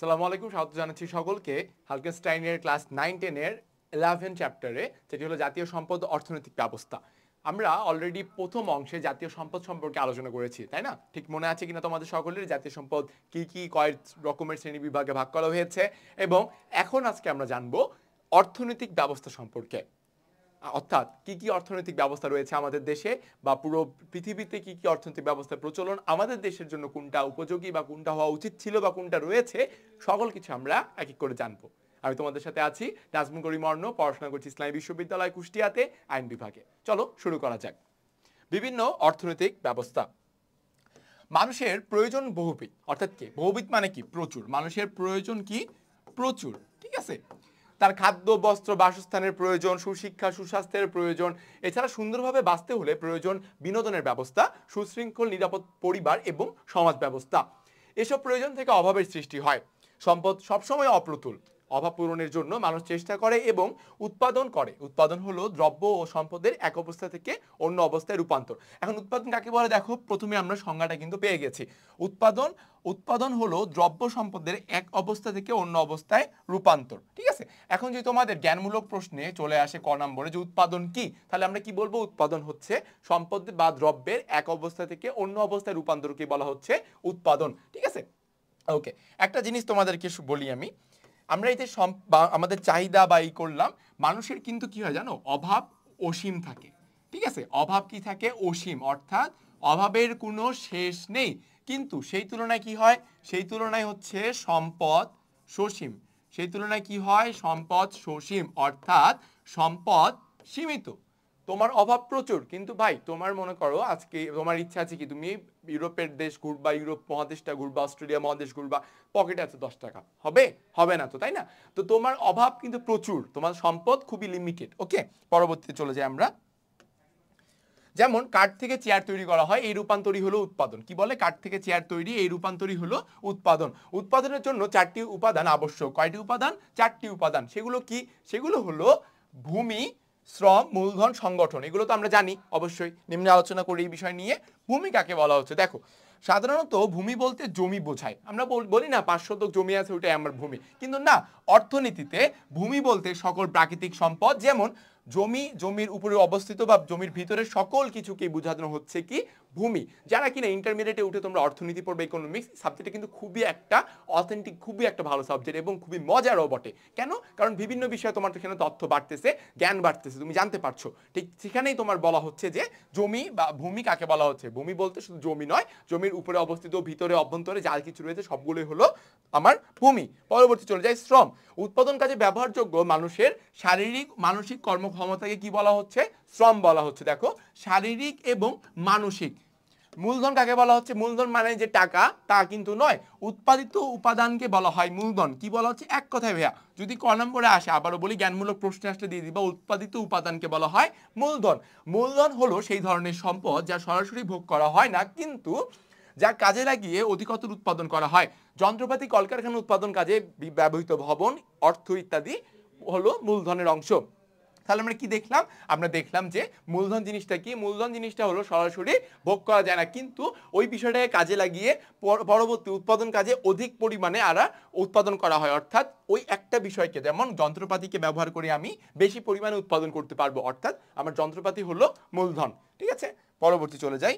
সালামু আলাইকুম স্বাগত জানাচ্ছি সকলকে হালকেনস্টাইনের ক্লাস নাইন টেনের ইলেভেন চ্যাপ্টারে যেটি হলো জাতীয় সম্পদ অর্থনৈতিক ব্যবস্থা আমরা অলরেডি প্রথম অংশে জাতীয় সম্পদ সম্পর্কে আলোচনা করেছি তাই না ঠিক মনে আছে কিনা তোমাদের সকলের জাতীয় সম্পদ কি কি কয় রকমের শ্রেণী বিভাগে ভাগ করা হয়েছে এবং এখন আজকে আমরা জানবো অর্থনৈতিক ব্যবস্থা সম্পর্কে অর্থাৎ কি কি অর্থনৈতিক ব্যবস্থা রয়েছে আমাদের দেশে বা পুরো পৃথিবীতে কি কি অর্থনৈতিক ব্যবস্থার প্রচলন আমাদের দেশের জন্য কোনটা উপযোগী বা কোনটা হওয়া উচিত ছিল বা কোনটা রয়েছে সকল কিছু আমরা এক এক করে জানবো আমি তোমাদের সাথে আছি নাজমুন করিম অর্ণ পড়াশোনা করছি ইসলামী বিশ্ববিদ্যালয় কুষ্টিয়াতে আইন বিভাগে চলো শুরু করা যাক বিভিন্ন অর্থনৈতিক ব্যবস্থা মানুষের প্রয়োজন বহুবিধ অর্থাৎ কি বহুবিধ মানে কি প্রচুর মানুষের প্রয়োজন কি প্রচুর ঠিক আছে তার খাদ্য বস্ত্র বাসস্থানের প্রয়োজন সুশিক্ষা সুস্বাস্থ্যের প্রয়োজন এছাড়া সুন্দরভাবে বাঁচতে হলে প্রয়োজন বিনোদনের ব্যবস্থা সুশৃঙ্খল নিরাপদ পরিবার এবং সমাজ ব্যবস্থা এসব প্রয়োজন থেকে অভাবের সৃষ্টি হয় সম্পদ সবসময় অপ্রতুল অভাব পূরণের জন্য মানুষ চেষ্টা করে এবং উৎপাদন করে উৎপাদন হলো দ্রব্য ও সম্পদের এক অবস্থা থেকে অন্য অবস্থায় রূপান্তর এখন উৎপাদন কাকে বলে দেখো প্রথমে আমরা সংজ্ঞাটা কিন্তু পেয়ে গেছি উৎপাদন উৎপাদন হলো দ্রব্য সম্পদের এক অবস্থা থেকে অন্য অবস্থায় রূপান্তর ঠিক আছে এখন যদি তোমাদের জ্ঞানমূলক প্রশ্নে চলে আসে ক নম্বরে যে উৎপাদন কি তাহলে আমরা কি বলবো উৎপাদন হচ্ছে সম্পদ বা দ্রব্যের এক অবস্থা থেকে অন্য অবস্থায় রূপান্তরকে বলা হচ্ছে উৎপাদন ঠিক আছে ওকে একটা জিনিস তোমাদেরকে বলি আমি আমরা এতে আমাদের চাহিদা বা এই করলাম মানুষের কিন্তু কি হয় জানো অভাব অসীম থাকে ঠিক আছে অভাব কি থাকে অসীম অর্থাৎ অভাবের কোনো শেষ নেই কিন্তু সেই তুলনায় কি হয় সেই তুলনায় হচ্ছে সম্পদ সসীম সেই তুলনায় কি হয় সম্পদ সসীম অর্থাৎ সম্পদ সীমিত তোমার অভাব প্রচুর কিন্তু ভাই তোমার মনে করো আজকে তোমার ইচ্ছা আছে কি তুমি ইউরোপের দেশ ঘুরবা ইউরোপ মহাদেশটা ঘুরবা অস্ট্রেলিয়া মহাদেশ ঘুরবা পকেটে আছে দশ টাকা হবে হবে না তো তাই না তো তোমার অভাব কিন্তু প্রচুর তোমার সম্পদ খুবই লিমিটেড ওকে পরবর্তীতে চলে যাই আমরা যেমন কাঠ থেকে চেয়ার তৈরি করা হয় এই রূপান্তরী হলো উৎপাদন কি বলে কাঠ থেকে চেয়ার তৈরি এই রূপান্তরী হলো উৎপাদন উৎপাদনের জন্য চারটি উপাদান আবশ্যক কয়টি উপাদান চারটি উপাদান সেগুলো কি সেগুলো হলো ভূমি শ্রম মূলধন সংগঠন এগুলো তো আমরা জানি অবশ্যই নিম্নে আলোচনা করি এই বিষয় নিয়ে ভূমিকাকে বলা হচ্ছে দেখো সাধারণত ভূমি বলতে জমি বোঝায় আমরা বলি না পাঁচ শতক জমি আছে ওইটাই আমার ভূমি কিন্তু না অর্থনীতিতে ভূমি বলতে সকল প্রাকৃতিক সম্পদ যেমন জমি জমির উপরে অবস্থিত বা জমির ভিতরে সকল কিছুকে বোঝানো হচ্ছে কি ভূমি যারা কিনা ইন্টারমিডিয়েটে উঠে তোমরা অর্থনীতি পড়বে ইকোনমিক্স সাবজেক্টটা কিন্তু খুবই একটা অথেন্টিক খুবই একটা ভালো সাবজেক্ট এবং খুবই মজারও বটে কেন কারণ বিভিন্ন বিষয়ে তোমার এখানে তথ্য বাড়তেছে জ্ঞান বাড়তেছে তুমি জানতে পারছো ঠিক সেখানেই তোমার বলা হচ্ছে যে জমি বা ভূমি কাকে বলা হচ্ছে ভূমি বলতে শুধু জমি নয় জমির উপরে অবস্থিত ভিতরে অভ্যন্তরে যা কিছু রয়েছে সবগুলোই হলো আমার ভূমি পরবর্তী চলে যায় শ্রম উৎপাদন কাজে ব্যবহারযোগ্য মানুষের শারীরিক মানসিক কর্মক্ষমতাকে কি বলা হচ্ছে শ্রম বলা হচ্ছে দেখো শারীরিক এবং মানসিক মূলধন কাকে বলা হচ্ছে মূলধন মানে যে টাকা তা কিন্তু নয় উৎপাদিত উপাদানকে বলা হয় মূলধন কি বলা হচ্ছে এক কথায় ভাইয়া যদি ক নম্বরে আসে আবারও বলি জ্ঞানমূলক প্রশ্নে আসলে দিয়ে দিবা উৎপাদিত উপাদানকে বলা হয় মূলধন মূলধন হলো সেই ধরনের সম্পদ যা সরাসরি ভোগ করা হয় না কিন্তু যা কাজে লাগিয়ে অধিকতর উৎপাদন করা হয় যন্ত্রপাতি কলকারখানা উৎপাদন কাজে ব্যবহৃত ভবন অর্থ ইত্যাদি হলো মূলধনের অংশ তাহলে আমরা কি দেখলাম আমরা দেখলাম যে মূলধন জিনিসটা কি মূলধন জিনিসটা হলো সরাসরি ভোগ করা যায় না কিন্তু ওই বিষয়টাকে কাজে লাগিয়ে পরবর্তী উৎপাদন কাজে অধিক পরিমাণে আরা উৎপাদন করা হয় অর্থাৎ ওই একটা বিষয়কে যেমন যন্ত্রপাতিকে ব্যবহার করে আমি বেশি পরিমাণে উৎপাদন করতে পারবো অর্থাৎ আমার যন্ত্রপাতি হলো মূলধন ঠিক আছে পরবর্তী চলে যায়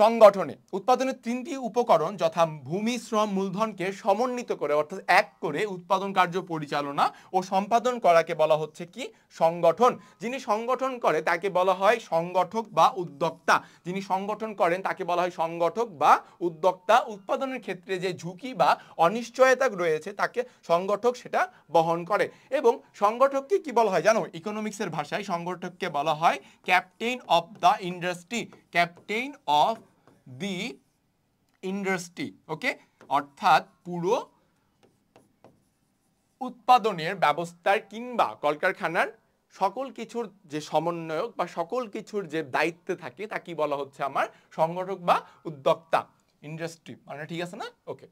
সংগঠনে উৎপাদনের তিনটি উপকরণ যথা ভূমি শ্রম মূলধনকে সমন্বিত করে অর্থাৎ এক করে উৎপাদন কার্য পরিচালনা ও সম্পাদন করাকে বলা হচ্ছে কি সংগঠন যিনি সংগঠন করে তাকে বলা হয় সংগঠক বা উদ্যোক্তা যিনি সংগঠন করেন তাকে বলা হয় সংগঠক বা উদ্যোক্তা উৎপাদনের ক্ষেত্রে যে ঝুঁকি বা অনিশ্চয়তা রয়েছে তাকে সংগঠক সেটা বহন করে এবং সংগঠককে কি বলা হয় জানো ইকোনমিক্সের ভাষায় সংগঠককে বলা হয় captain of the industry captain of the industry okay অর্থাৎ পুরো উৎপাদনের ব্যবস্থার কিংবা কলকারখানার সকল কিছুর যে সমন্বয়ক বা সকল কিছুর যে দায়িত্ব থাকে তা কি বলা হচ্ছে আমার সংগঠক বা উদ্যোক্তা ইন্ডাস্ট্রি মানে ঠিক আছে না ওকে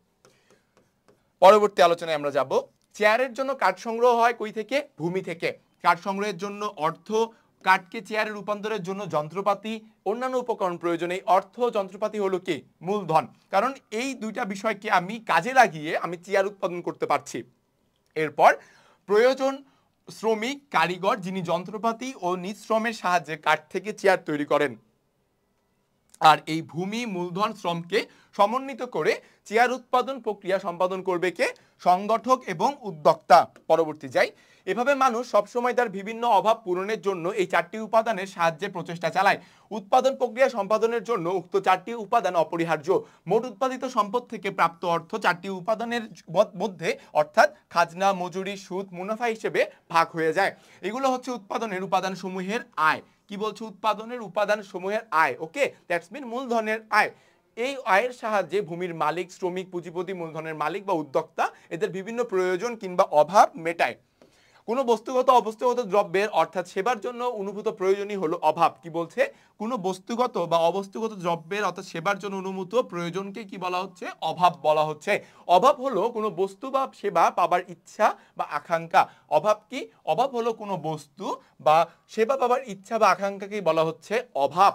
পরবর্তী আলোচনায় আমরা যাব চেয়ারের জন্য কাঠ সংগ্রহ হয় কই থেকে ভূমি থেকে কাঠ সংগ্রহের জন্য অর্থ কাঠকে চেয়ারে রূপান্তরের জন্য যন্ত্রপাতি অন্যান্য উপকরণ প্রয়োজন এই অর্থ যন্ত্রপাতি হলো কি মূলধন কারণ এই দুইটা বিষয়কে আমি কাজে লাগিয়ে আমি চেয়ার উৎপাদন করতে পারছি এরপর প্রয়োজন শ্রমিক কারিগর যিনি যন্ত্রপাতি ও নিজ শ্রমের সাহায্যে কাঠ থেকে চেয়ার তৈরি করেন আর এই ভূমি মূলধন শ্রমকে সমন্বিত করে চেয়ার উৎপাদন প্রক্রিয়া সম্পাদন করবে কে সংগঠক এবং উদ্যোক্তা পরবর্তী যায় এভাবে মানুষ সবসময় তার বিভিন্ন অভাব পূরণের জন্য এই চারটি উপাদানের সাহায্যে প্রচেষ্টা চালায় উৎপাদন প্রক্রিয়া সম্পাদনের জন্য উক্ত চারটি উপাদান অপরিহার্য মোট উৎপাদিত সম্পদ থেকে প্রাপ্ত অর্থ চারটি উপাদানের মধ্যে অর্থাৎ খাজনা মজুরি সুদ মুনাফা হিসেবে ভাগ হয়ে যায় এগুলো হচ্ছে উৎপাদনের উপাদান সমূহের আয় কি বলছে উৎপাদনের উপাদান সমূহের আয় ওকে দ্যাটস মিন মূলধনের আয় এই আয়ের সাহায্যে ভূমির মালিক শ্রমিক পুঁজিপতি মূলধনের মালিক বা উদ্যোক্তা এদের বিভিন্ন প্রয়োজন কিংবা অভাব মেটায় কোনো বস্তুগত অবস্থাগত দ্রব্যের অর্থাৎ সেবার জন্য অনুভূত প্রয়োজনই হলো অভাব কি বলছে কোনো বস্তুগত বা অবস্তুগত দ্রব্যের অর্থাৎ সেবার জন্য অনুমূত প্রয়োজনকে কি বলা হচ্ছে অভাব বলা হচ্ছে অভাব হলো কোনো বস্তু বা সেবা পাবার ইচ্ছা বা আকাঙ্ক্ষা অভাব কি অভাব হলো কোনো বস্তু বা সেবা পাবার ইচ্ছা বা আকাঙ্ক্ষাকেই বলা হচ্ছে অভাব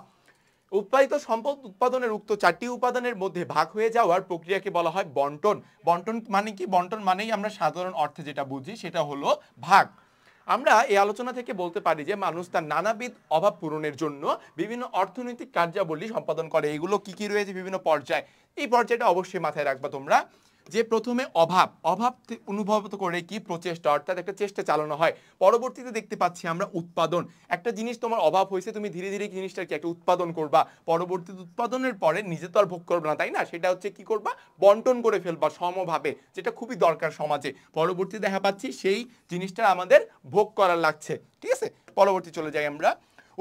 উৎপাদিত সম্পদ উৎপাদনের উক্ত চারটি উপাদানের মধ্যে ভাগ হয়ে যাওয়ার প্রক্রিয়াকে বলা হয় বন্টন বন্টন মানে কি বন্টন মানেই আমরা সাধারণ অর্থে যেটা বুঝি সেটা হলো ভাগ আমরা এই আলোচনা থেকে বলতে পারি যে মানুষ তার নানাবিধ অভাব পূরণের জন্য বিভিন্ন অর্থনৈতিক কার্যাবলী সম্পাদন করে এগুলো কি কি রয়েছে বিভিন্ন পর্যায়ে এই পর্যায়টা অবশ্যই মাথায় রাখবা তোমরা যে প্রথমে অভাব অভাব অনুভব করে কি প্রচেষ্টা অর্থাৎ একটা চেষ্টা চালানো হয় পরবর্তীতে দেখতে পাচ্ছি আমরা উৎপাদন একটা জিনিস তোমার অভাব হয়েছে তুমি ধীরে ধীরে জিনিসটা কি একটা উৎপাদন করবা পরবর্তীতে উৎপাদনের পরে নিজে তো আর ভোগ করবে না তাই না সেটা হচ্ছে কি করবা বন্টন করে ফেলবা সমভাবে যেটা খুবই দরকার সমাজে পরবর্তী দেখা পাচ্ছি সেই জিনিসটা আমাদের ভোগ করার লাগছে ঠিক আছে পরবর্তী চলে যাই আমরা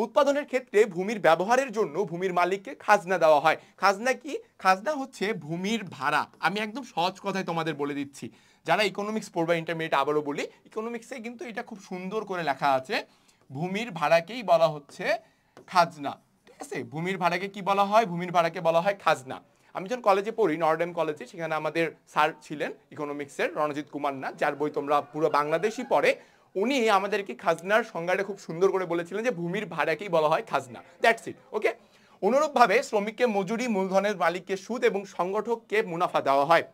উৎপাদনের ক্ষেত্রে ভূমির ব্যবহারের জন্য ভূমির মালিককে খাজনা দেওয়া হয় খাজনা কি খাজনা হচ্ছে ভূমির ভাড়া আমি একদম সহজ কথায় তোমাদের বলে দিচ্ছি যারা ইকোনমিক্স পড়বা ইন্টারমিডিয়েট আবারও বলি ইকোনমিক্সে কিন্তু এটা খুব সুন্দর করে লেখা আছে ভূমির ভাড়াকেই বলা হচ্ছে খাজনা ঠিক আছে ভূমির ভাড়াকে কি বলা হয় ভূমির ভাড়াকে বলা হয় খাজনা আমি যখন কলেজে পড়ি নর্ডেম কলেজে সেখানে আমাদের স্যার ছিলেন ইকোনমিক্সের রণজিৎ কুমার না যার বই তোমরা পুরো বাংলাদেশই পড়ে উনি আমাদেরকে খাজনার সংজ্ঞাটা খুব সুন্দর করে বলেছিলেন যে ভূমির ভাড়াকেই বলা হয় খাজনা দ্যাটস ইট ওকে অনুরূপভাবে শ্রমিককে মজুরি মূলধনের মালিককে সুদ এবং সংগঠককে মুনাফা দেওয়া হয়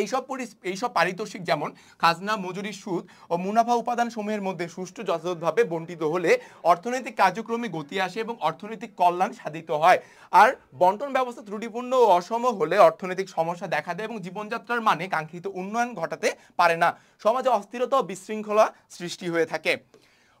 এইসব এইসব পারিতোষিক যেমন খাজনা মজুরি সুদ ও মুনাফা উপাদান সমূহের মধ্যে সুষ্ঠু যথাযথভাবে বন্টিত হলে অর্থনৈতিক কার্যক্রমে গতি আসে এবং অর্থনৈতিক কল্যাণ সাধিত হয় আর বন্টন ব্যবস্থা ত্রুটিপূর্ণ ও অসম হলে অর্থনৈতিক সমস্যা দেখা দেয় এবং জীবনযাত্রার মানে কাঙ্ক্ষিত উন্নয়ন ঘটাতে পারে না সমাজে অস্থিরতা ও বিশৃঙ্খলা সৃষ্টি হয়ে থাকে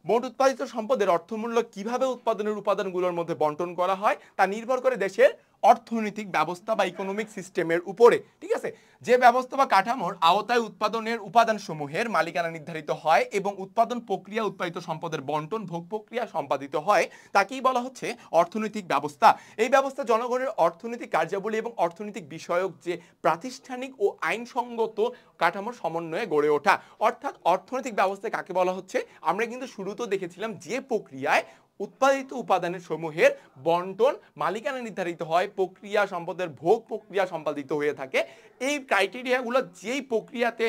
মোট উৎপাদিত সম্পদের অর্থমূল্য কিভাবে উৎপাদনের উপাদানগুলোর মধ্যে বন্টন করা হয় তা নির্ভর করে দেশের অর্থনৈতিক ব্যবস্থা বা ইকোনমিক সিস্টেমের উপরে ঠিক আছে যে ব্যবস্থা বা কাঠামোর আওতায় উৎপাদনের উপাদান সমূহের মালিকানা নির্ধারিত হয় এবং উৎপাদন প্রক্রিয়া উৎপাদিত সম্পদের বন্টন ভোগ প্রক্রিয়া সম্পাদিত হয় তাকেই বলা হচ্ছে অর্থনৈতিক ব্যবস্থা এই ব্যবস্থা জনগণের অর্থনৈতিক কার্যাবলী এবং অর্থনৈতিক বিষয়ক যে প্রাতিষ্ঠানিক ও আইনসঙ্গত কাঠামোর সমন্বয়ে গড়ে ওঠা অর্থাৎ অর্থনৈতিক ব্যবস্থা কাকে বলা হচ্ছে আমরা কিন্তু শুরুতেও দেখেছিলাম যে প্রক্রিয়ায় উৎপাদিত উপাদানের সমূহের বন্টন মালিকানা নির্ধারিত হয় প্রক্রিয়া সম্পদের ভোগ প্রক্রিয়া সম্পাদিত হয়ে থাকে এই ক্রাইটেরিয়াগুলো যেই প্রক্রিয়াতে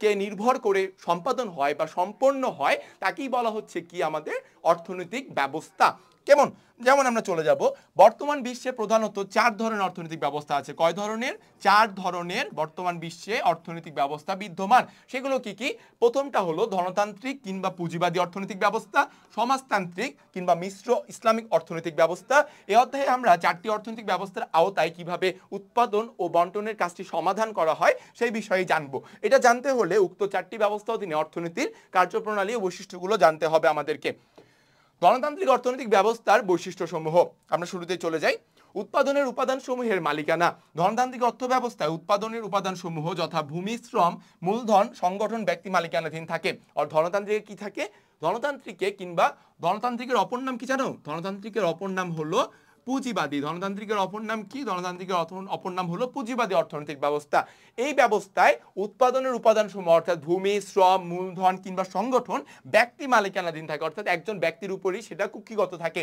কে নির্ভর করে সম্পাদন হয় বা সম্পন্ন হয় তাকেই বলা হচ্ছে কি আমাদের অর্থনৈতিক ব্যবস্থা কেমন যেমন আমরা চলে যাব বর্তমান বিশ্বে প্রধানত চার ধরনের অর্থনৈতিক ব্যবস্থা আছে কয় ধরনের চার ধরনের বর্তমান বিশ্বে অর্থনৈতিক ব্যবস্থা বিদ্যমান সেগুলো কি কি প্রথমটা হলো ধনতান্ত্রিক কিংবা পুঁজিবাদী অর্থনৈতিক ব্যবস্থা সমাজতান্ত্রিক কিংবা মিশ্র ইসলামিক অর্থনৈতিক ব্যবস্থা এ অধ্যায়ে আমরা চারটি অর্থনৈতিক ব্যবস্থার আওতায় কিভাবে উৎপাদন ও বন্টনের কাজটি সমাধান করা হয় সেই বিষয়ে জানব এটা জানতে হলে উক্ত চারটি ব্যবস্থা অধীনে অর্থনীতির কার্যপ্রণালী ও বৈশিষ্ট্যগুলো জানতে হবে আমাদেরকে গণতান্ত্রিক অর্থনৈতিক ব্যবস্থার বৈশিষ্ট্যসমূহ আমরা শুরুতে চলে যাই উৎপাদনের উপাদানসমূহের মালিকানা ধনতান্ত্রিক অর্থ ব্যবস্থায় উৎপাদনের উপাদানসমূহ যথা ভূমি শ্রম মূলধন সংগঠন ব্যক্তি মালিকানাধীন থাকে আর ধনতান্ত্রিকে কি থাকে ধনতান্ত্রিকে কিংবা ধনতান্ত্রিকের অপর নাম কি জানো ধনতান্ত্রিকের অপর নাম হলো পুঁজিবাদী ধনতান্ত্রিকের অপর নাম কি ধনতান্ত্রিকের অপর নাম হলো পুঁজিবাদী অর্থনৈতিক ব্যবস্থা এই ব্যবস্থায় উৎপাদনের উপাদান সমূহ অর্থাৎ ভূমি শ্রম মূলধন কিংবা সংগঠন ব্যক্তি মালিকানাধীন থাকে অর্থাৎ একজন ব্যক্তির উপরেই সেটা কুক্ষিগত থাকে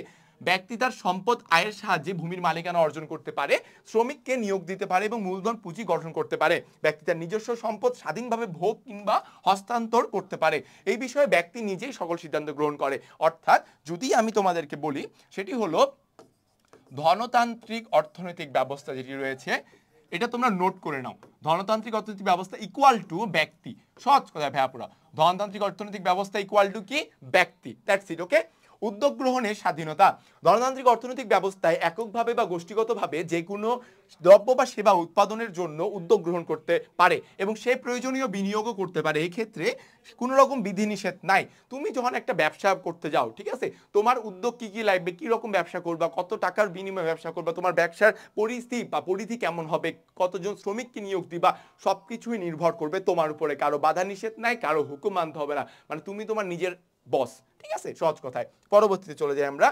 ব্যক্তি তার সম্পদ আয়ের সাহায্যে ভূমির মালিকানা অর্জন করতে পারে শ্রমিককে নিয়োগ দিতে পারে এবং মূলধন পুঁজি গঠন করতে পারে ব্যক্তি তার নিজস্ব সম্পদ স্বাধীনভাবে ভোগ কিংবা হস্তান্তর করতে পারে এই বিষয়ে ব্যক্তি নিজেই সকল সিদ্ধান্ত গ্রহণ করে অর্থাৎ যদি আমি তোমাদেরকে বলি সেটি হলো ধনতান্ত্রিক অর্থনৈতিক ব্যবস্থা যেটি রয়েছে এটা তোমরা নোট করে নাও ধনতান্ত্রিক অর্থনৈতিক ব্যবস্থা ইকুয়াল টু ব্যক্তি সহজ কথা ভ্যাপুরা ধনতান্ত্রিক অর্থনৈতিক ব্যবস্থা ইকুয়াল টু কি ব্যক্তি দ্যাটস ইট ওকে উদ্যোগ গ্রহণের স্বাধীনতা গণতান্ত্রিক অর্থনৈতিক ব্যবস্থায় এককভাবে বা গোষ্ঠীগতভাবে যে কোনো দ্রব্য বা সেবা উৎপাদনের জন্য উদ্যোগ গ্রহণ করতে পারে এবং সে প্রয়োজনীয় বিনিয়োগও করতে পারে এক্ষেত্রে কোনো রকম বিধিনিষেধ নাই তুমি যখন একটা ব্যবসা করতে যাও ঠিক আছে তোমার উদ্যোগ কি কি লাগবে কি রকম ব্যবসা করবা কত টাকার বিনিময়ে ব্যবসা করবা তোমার ব্যবসার পরিস্থিতি বা পরিধি কেমন হবে কতজন শ্রমিককে নিয়োগ দিবা সব কিছুই নির্ভর করবে তোমার উপরে কারো বাধা নিষেধ নাই কারো হুকুম মানতে হবে না মানে তুমি তোমার নিজের বস ঠিক আছে সহজ কথায় পরবর্তীতে চলে যাই আমরা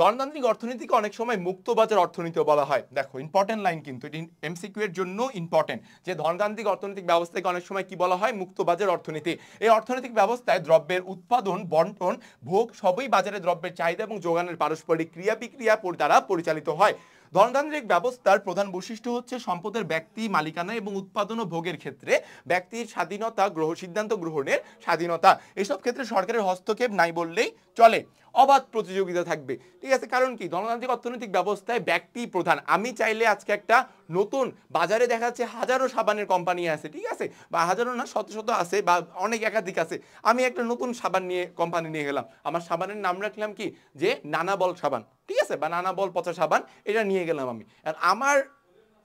গণতান্ত্রিক অর্থনীতিকে অনেক সময় মুক্তবাজার অর্থনীতিও বলা হয় দেখো ইম্পর্টেন্ট লাইন কিন্তু এটি এমসিকিউ এর জন্য ইম্পর্টেন্ট যে ধনতান্ত্রিক অর্থনৈতিক ব্যবস্থাকে অনেক সময় কি বলা হয় মুক্তবাজার অর্থনীতি এই অর্থনৈতিক ব্যবস্থায় দ্রব্যের উৎপাদন বন্টন ভোগ সবই বাজারে দ্রব্যের চাহিদা এবং যোগানের পারস্পরিক ক্রিয়া বিক্রিয়া দ্বারা পরিচালিত হয় ধনতান্ত্রিক ব্যবস্থার প্রধান বৈশিষ্ট্য হচ্ছে সম্পদের ব্যক্তি মালিকানা এবং উৎপাদন ও ভোগের ক্ষেত্রে ব্যক্তির স্বাধীনতা গ্রহ সিদ্ধান্ত গ্রহণের স্বাধীনতা এসব ক্ষেত্রে সরকারের হস্তক্ষেপ নাই বললেই চলে অবাধ প্রতিযোগিতা থাকবে ঠিক আছে কারণ কি গণতান্ত্রিক অর্থনৈতিক ব্যবস্থায় ব্যক্তি প্রধান আমি চাইলে আজকে একটা নতুন বাজারে দেখা যাচ্ছে হাজারো সাবানের কোম্পানি আছে ঠিক আছে বা হাজারো না শত শত আছে বা অনেক একাধিক আছে আমি একটা নতুন সাবান নিয়ে কোম্পানি নিয়ে গেলাম আমার সাবানের নাম রাখলাম কি যে নানা বল সাবান ঠিক আছে বা নানা বল পচা সাবান এটা নিয়ে গেলাম আমি আর আমার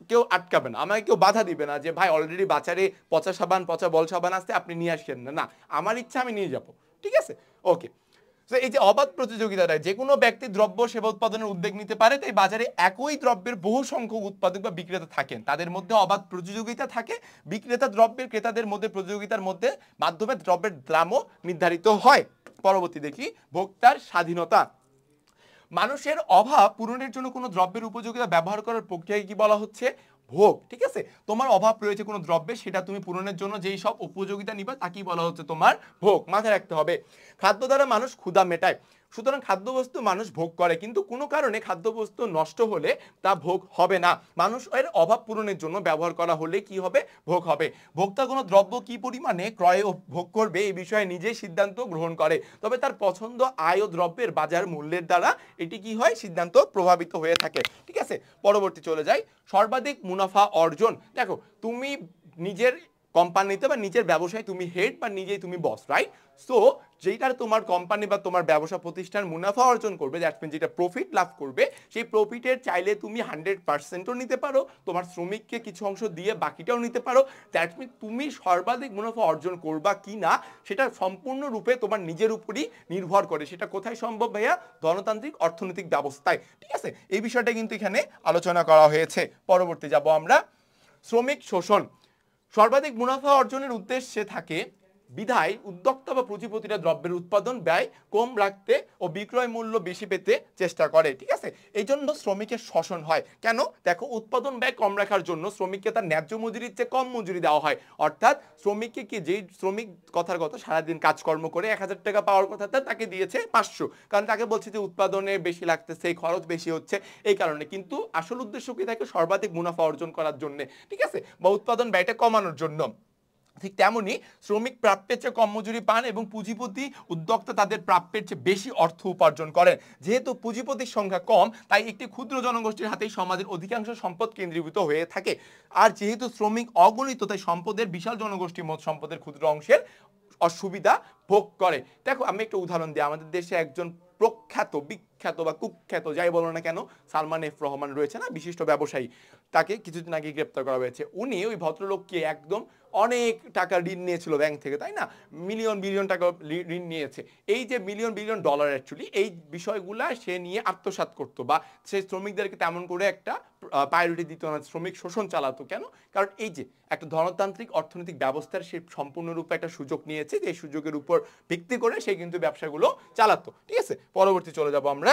কেউ আটকাবে না আমাকে কেউ বাধা দিবে না যে ভাই অলরেডি বাজারে পচা সাবান পচা বল সাবান আসতে আপনি নিয়ে আসছেন না না আমার ইচ্ছা আমি নিয়ে যাব ঠিক আছে ওকে তো এই যে অবাধ প্রতিযোগিতা যে কোনো ব্যক্তি দ্রব্য সেবা উৎপাদনের উদ্যোগ নিতে পারে তাই বাজারে একই দ্রব্যের বহু সংখ্যক উৎপাদক বা বিক্রেতা থাকেন তাদের মধ্যে অবাধ প্রতিযোগিতা থাকে বিক্রেতা দ্রব্যের ক্রেতাদের মধ্যে প্রতিযোগিতার মধ্যে মাধ্যমে দ্রব্যের দামও নির্ধারিত হয় পরবর্তী দেখি ভোক্তার স্বাধীনতা মানুষের অভাব পূরণের জন্য কোনো দ্রব্যের উপযোগিতা ব্যবহার করার প্রক্রিয়াকে কি বলা হচ্ছে ভোগ ঠিক আছে তোমার অভাব রয়েছে কোনো দ্রব্যে সেটা তুমি পূরণের জন্য যেই সব উপযোগিতা নিবা তাকেই বলা হচ্ছে তোমার ভোগ মাথায় রাখতে হবে খাদ্য দ্বারা মানুষ ক্ষুধা মেটায় সুতরাং খাদ্যবস্তু মানুষ ভোগ করে কিন্তু কোনো কারণে খাদ্যবস্তু নষ্ট হলে তা ভোগ হবে না মানুষ এর অভাব পূরণের জন্য ব্যবহার করা হলে কি হবে ভোগ হবে ভোক্তা কোনো দ্রব্য কি পরিমাণে ক্রয় ও ভোগ করবে এই বিষয়ে নিজেই সিদ্ধান্ত গ্রহণ করে তবে তার পছন্দ আয় ও দ্রব্যের বাজার মূল্যের দ্বারা এটি কি হয় সিদ্ধান্ত প্রভাবিত হয়ে থাকে ঠিক আছে পরবর্তী চলে যাই সর্বাধিক মুনাফা অর্জন দেখো তুমি নিজের কোম্পানিতে বা নিজের ব্যবসায় তুমি হেড বা নিজেই তুমি বস রাইট সো যেটা তোমার কোম্পানি বা তোমার ব্যবসা প্রতিষ্ঠান মুনাফা অর্জন করবে দ্যাট মিন যেটা প্রফিট লাভ করবে সেই প্রফিটের চাইলে তুমি হান্ড্রেড পার্সেন্টও নিতে পারো তোমার শ্রমিককে কিছু অংশ দিয়ে বাকিটাও নিতে পারো দ্যাট মিন তুমি সর্বাধিক মুনাফা অর্জন করবা কি না সেটা সম্পূর্ণরূপে তোমার নিজের উপরই নির্ভর করে সেটা কোথায় সম্ভব ভাইয়া গণতান্ত্রিক অর্থনৈতিক ব্যবস্থায় ঠিক আছে এই বিষয়টা কিন্তু এখানে আলোচনা করা হয়েছে পরবর্তী যাব আমরা শ্রমিক শোষণ সর্বাধিক মুনাফা অর্জনের উদ্দেশ্যে থাকে বিধায় উদ্যোক্তা বা পুঁজিপতিরা দ্রব্যের উৎপাদন ব্যয় কম রাখতে ও বিক্রয় মূল্য বেশি পেতে চেষ্টা করে ঠিক আছে এই জন্য শ্রমিকের শোষণ হয় কেন দেখো উৎপাদন ব্যয় কম রাখার জন্য শ্রমিককে তার ন্যায্য মজুরির চেয়ে কম মজুরি দেওয়া হয় অর্থাৎ শ্রমিককে কি যেই শ্রমিক কথার কথা সারাদিন কাজকর্ম করে এক হাজার টাকা পাওয়ার কথা তাকে দিয়েছে পাঁচশো কারণ তাকে বলছে যে উৎপাদনে বেশি লাগতেছে খরচ বেশি হচ্ছে এই কারণে কিন্তু আসল উদ্দেশ্য কি থাকে সর্বাধিক মুনাফা অর্জন করার জন্য ঠিক আছে বা উৎপাদন ব্যয়টা কমানোর জন্য ঠিক তেমনই শ্রমিক প্রাপ্যের চেয়ে কম মজুরি পান এবং পুঁজিপতি উদ্যোক্তা তাদের প্রাপ্যের চেয়ে বেশি অর্থ উপার্জন করেন যেহেতু পুঁজিপতির সংখ্যা কম তাই একটি ক্ষুদ্র জনগোষ্ঠীর হাতেই সমাজের অধিকাংশ সম্পদ কেন্দ্রীভূত হয়ে থাকে আর যেহেতু শ্রমিক অগণিত তাই সম্পদের বিশাল জনগোষ্ঠী মোট সম্পদের ক্ষুদ্র অংশের অসুবিধা ভোগ করে দেখো আমি একটা উদাহরণ দিই আমাদের দেশে একজন প্রখ্যাত খ্যাত বা কুখ্যাত যাই বলো না কেন সালমান এফ রহমান রয়েছে না বিশিষ্ট ব্যবসায়ী তাকে কিছুদিন আগে গ্রেপ্তার করা হয়েছে উনি ওই ভদ্রলোককে একদম অনেক টাকা ঋণ নিয়েছিল ব্যাংক থেকে তাই না মিলিয়ন বিলিয়ন টাকা ঋণ নিয়েছে এই যে মিলিয়ন বিলিয়ন ডলার অ্যাকচুয়ালি এই বিষয়গুলা সে নিয়ে আত্মসাত করতো বা সে শ্রমিকদেরকে তেমন করে একটা প্রায়োরিটি দিত না শ্রমিক শোষণ চালাতো কেন কারণ এই যে একটা ধনতান্ত্রিক অর্থনৈতিক ব্যবস্থার সে সম্পূর্ণরূপে একটা সুযোগ নিয়েছে যে সুযোগের উপর ভিত্তি করে সে কিন্তু ব্যবসাগুলো চালাতো ঠিক আছে পরবর্তী চলে যাব আমরা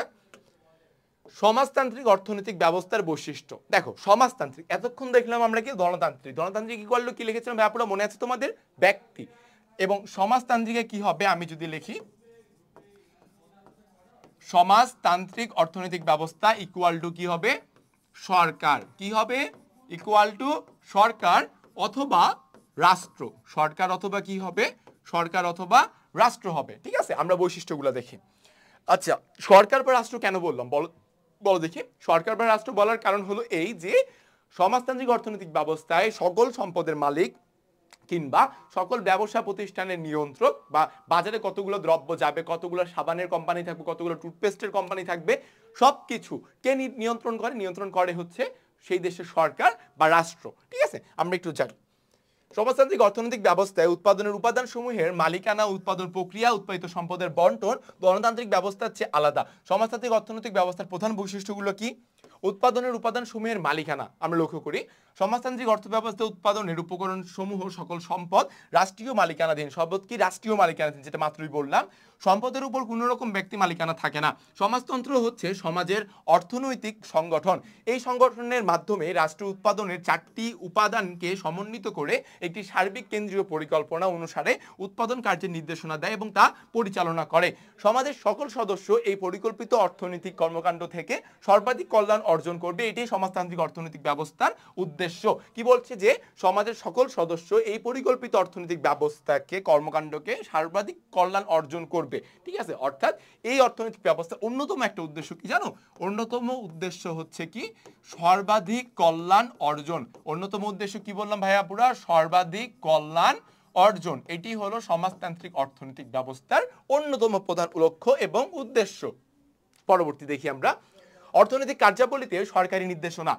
সমাজতান্ত্রিক অর্থনৈতিক ব্যবস্থার বৈশিষ্ট্য দেখো সমাজতান্ত্রিক এতক্ষণ দেখলাম আমরা কি গণতান্ত্রিক গণতান্ত্রিক কি করলো কি লিখেছিলাম ব্যাপারে মনে আছে তোমাদের ব্যক্তি এবং সমাজতান্ত্রিকে কি হবে আমি যদি লিখি সমাজতান্ত্রিক অর্থনৈতিক ব্যবস্থা ইকুয়াল টু কি হবে সরকার কি হবে ইকুয়াল টু সরকার অথবা রাষ্ট্র সরকার অথবা কি হবে সরকার অথবা রাষ্ট্র হবে ঠিক আছে আমরা বৈশিষ্ট্যগুলো দেখি আচ্ছা সরকার বা রাষ্ট্র কেন বললাম বলো বলো দেখি সরকার বা রাষ্ট্র বলার কারণ হলো এই যে সমাজতান্ত্রিক অর্থনৈতিক ব্যবস্থায় সকল সম্পদের মালিক কিংবা সকল ব্যবসা প্রতিষ্ঠানের নিয়ন্ত্রক বা বাজারে কতগুলো দ্রব্য যাবে কতগুলো সাবানের কোম্পানি থাকবে কতগুলো টুথপেস্টের কোম্পানি থাকবে সব কিছু কে নিয়ন্ত্রণ করে নিয়ন্ত্রণ করে হচ্ছে সেই দেশের সরকার বা রাষ্ট্র ঠিক আছে আমরা একটু জানি সমাজতান্ত্রিক অর্থনৈতিক ব্যবস্থায় উৎপাদনের উপাদান সমূহের মালিকানা উৎপাদন প্রক্রিয়া উৎপাদিত সম্পদের বন্টন গণতান্ত্রিক ব্যবস্থার চেয়ে আলাদা সমাজতান্ত্রিক অর্থনৈতিক ব্যবস্থার প্রধান বৈশিষ্ট্যগুলো কি উৎপাদনের উপাদান সমূহের মালিকানা আমরা লক্ষ্য করি সমাজতান্ত্রিক অর্থব্যবস্থা উৎপাদনের উপকরণ সমূহ সকল সম্পদ রাষ্ট্রীয় মালিকানাধীন সম্পদ কি রাষ্ট্রীয় মালিকানাধীন যেটা মাত্রই বললাম সম্পদের উপর কোনো রকম ব্যক্তি মালিকানা থাকে না সমাজতন্ত্র হচ্ছে সমাজের অর্থনৈতিক সংগঠন এই সংগঠনের মাধ্যমে রাষ্ট্র উৎপাদনের চারটি উপাদানকে সমন্বিত করে একটি সার্বিক কেন্দ্রীয় পরিকল্পনা অনুসারে উৎপাদন কার্যের নির্দেশনা দেয় এবং তা পরিচালনা করে সমাজের সকল সদস্য এই পরিকল্পিত অর্থনৈতিক কর্মকাণ্ড থেকে সর্বাধিক কল্যাণ অর্জন করবে এটি সমাজতান্ত্রিক অর্থনৈতিক ব্যবস্থার উদ্দেশ্য কি বলছে যে সমাজের সকল সদস্য এই পরিকল্পিত অর্থনৈতিক ব্যবস্থাকে কর্মকাণ্ডকে সর্বাধিক কল্যাণ অর্জন করবে ঠিক আছে অর্থাৎ এই অর্থনৈতিক ব্যবস্থার অন্যতম একটা উদ্দেশ্য কি জানো অন্যতম উদ্দেশ্য হচ্ছে কি সর্বাধিক কল্যাণ অর্জন অন্যতম উদ্দেশ্য কি বললাম ভাইয়া পুরা সর্বাধিক কল্যাণ অর্জন এটি হলো সমাজতান্ত্রিক অর্থনৈতিক ব্যবস্থার অন্যতম প্রধান লক্ষ্য এবং উদ্দেশ্য পরবর্তী দেখি আমরা অর্থনৈতিক কার্যাবলীতে সরকারি নির্দেশনা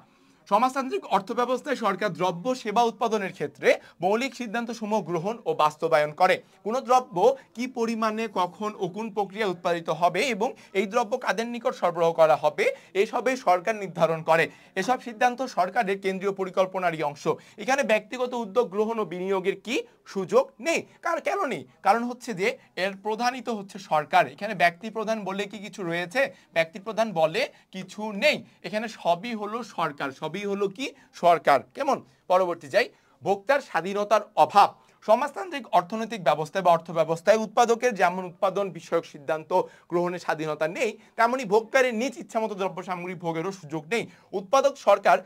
সমাজতান্ত্রিক অর্থব্যবস্থায় সরকার দ্রব্য সেবা উৎপাদনের ক্ষেত্রে মৌলিক সিদ্ধান্ত সমূহ গ্রহণ ও বাস্তবায়ন করে কোনো দ্রব্য কি পরিমাণে কখন ও কোন প্রক্রিয়া উৎপাদিত হবে এবং এই দ্রব্য কাদের নিকট সরবরাহ করা হবে এসবে সরকার নির্ধারণ করে এসব সিদ্ধান্ত সরকারের কেন্দ্রীয় পরিকল্পনারই অংশ এখানে ব্যক্তিগত উদ্যোগ গ্রহণ ও বিনিয়োগের কি সুযোগ নেই কারণ কেন নেই কারণ হচ্ছে যে এর প্রধানিত হচ্ছে সরকার এখানে ব্যক্তি প্রধান বলে কি কিছু রয়েছে ব্যক্তি প্রধান বলে কিছু নেই এখানে সবই হলো সরকার সবই হলো কি সরকার কেমন পরবর্তী যাই ভোক্তার স্বাধীনতার অভাব সমাজতান্ত্রিক অর্থনৈতিক ব্যবস্থায় বা অর্থ ব্যবস্থায় উৎপাদকের যেমন উৎপাদন বিষয়ক সিদ্ধান্ত গ্রহণের স্বাধীনতা নেই তেমনই ভোক্তারের নিজ ইচ্ছামতো দ্রব্য সামগ্রী ভোগেরও সুযোগ নেই উৎপাদক সরকার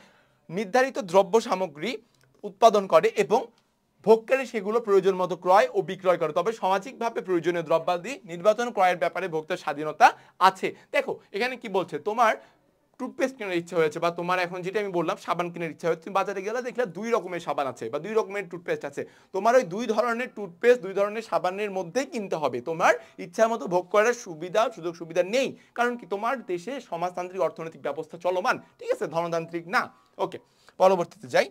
নির্ধারিত দ্রব্য সামগ্রী উৎপাদন করে এবং ভোগকারী সেগুলো প্রয়োজন মতো ক্রয় ও বিক্রয় করে তবে সামাজিকভাবে প্রয়োজনীয় দ্রব্যাদি নির্বাচন ক্রয়ের ব্যাপারে ভোক্তার স্বাধীনতা আছে দেখো এখানে কি বলছে তোমার টুথপেস্ট কেনার ইচ্ছা হয়েছে বা তোমার এখন যেটা আমি বললাম সাবান কেনার ইচ্ছা হয়েছে তুমি বাজারে গেলে দেখলে দুই রকমের সাবান আছে বা দুই রকমের টুথপেস্ট আছে তোমার ওই দুই ধরনের টুথপেস্ট দুই ধরনের সাবানের মধ্যেই কিনতে হবে তোমার ইচ্ছা মতো ভোগ করার সুবিধা সুযোগ সুবিধা নেই কারণ কি তোমার দেশে সমাজতান্ত্রিক অর্থনৈতিক ব্যবস্থা চলমান ঠিক আছে ধনতান্ত্রিক না ওকে পরবর্তীতে যাই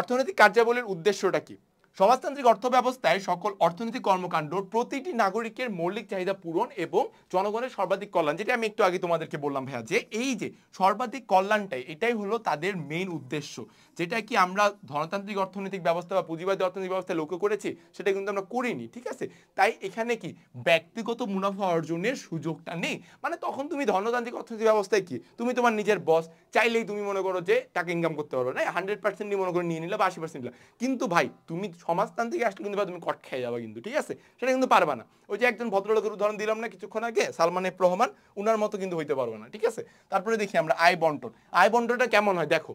অর্থনৈতিক কার্যাবলীর উদ্দেশ্যটা কি সমাজতান্ত্রিক অর্থ ব্যবস্থায় সকল অর্থনৈতিক কর্মকাণ্ড প্রতিটি নাগরিকের মৌলিক চাহিদা পূরণ এবং জনগণের সর্বাধিক কল্যাণ যেটা আমি একটু আগে তোমাদেরকে বললাম ভাইয়া যে এই যে সর্বাধিক কল্যাণটাই এটাই হলো তাদের মেইন উদ্দেশ্য যেটা কি আমরা ধনতান্ত্রিক অর্থনৈতিক ব্যবস্থা বা পুঁজিবাদী অর্থনৈতিক ব্যবস্থা লক্ষ্য করেছি সেটা কিন্তু আমরা করিনি ঠিক আছে তাই এখানে কি ব্যক্তিগত মুনাফা অর্জনের সুযোগটা নেই মানে তখন তুমি ধনতান্ত্রিক অর্থনৈতিক ব্যবস্থায় কি তুমি তোমার নিজের বস চাইলেই তুমি মনে করো যে টাকা ইনকাম করতে পারো না হান্ড্রেড পার্সেন্টই মনে করো নিয়ে নিলে বা আশি পার্সেন্ট কিন্তু ভাই তুমি সমাজতান্ত্রিক আসলে কিন্তু তুমি কট খেয়ে যাবা কিন্তু ঠিক আছে সেটা কিন্তু পারবা না ওই যে একজন ভদ্রলোকের উদাহরণ দিলাম না কিছুক্ষণ আগে সালমান এফ রহমান উনার মতো কিন্তু হইতে পারবে না ঠিক আছে তারপরে দেখি আমরা আয় বন্টন আয় বন্টনটা কেমন হয় দেখো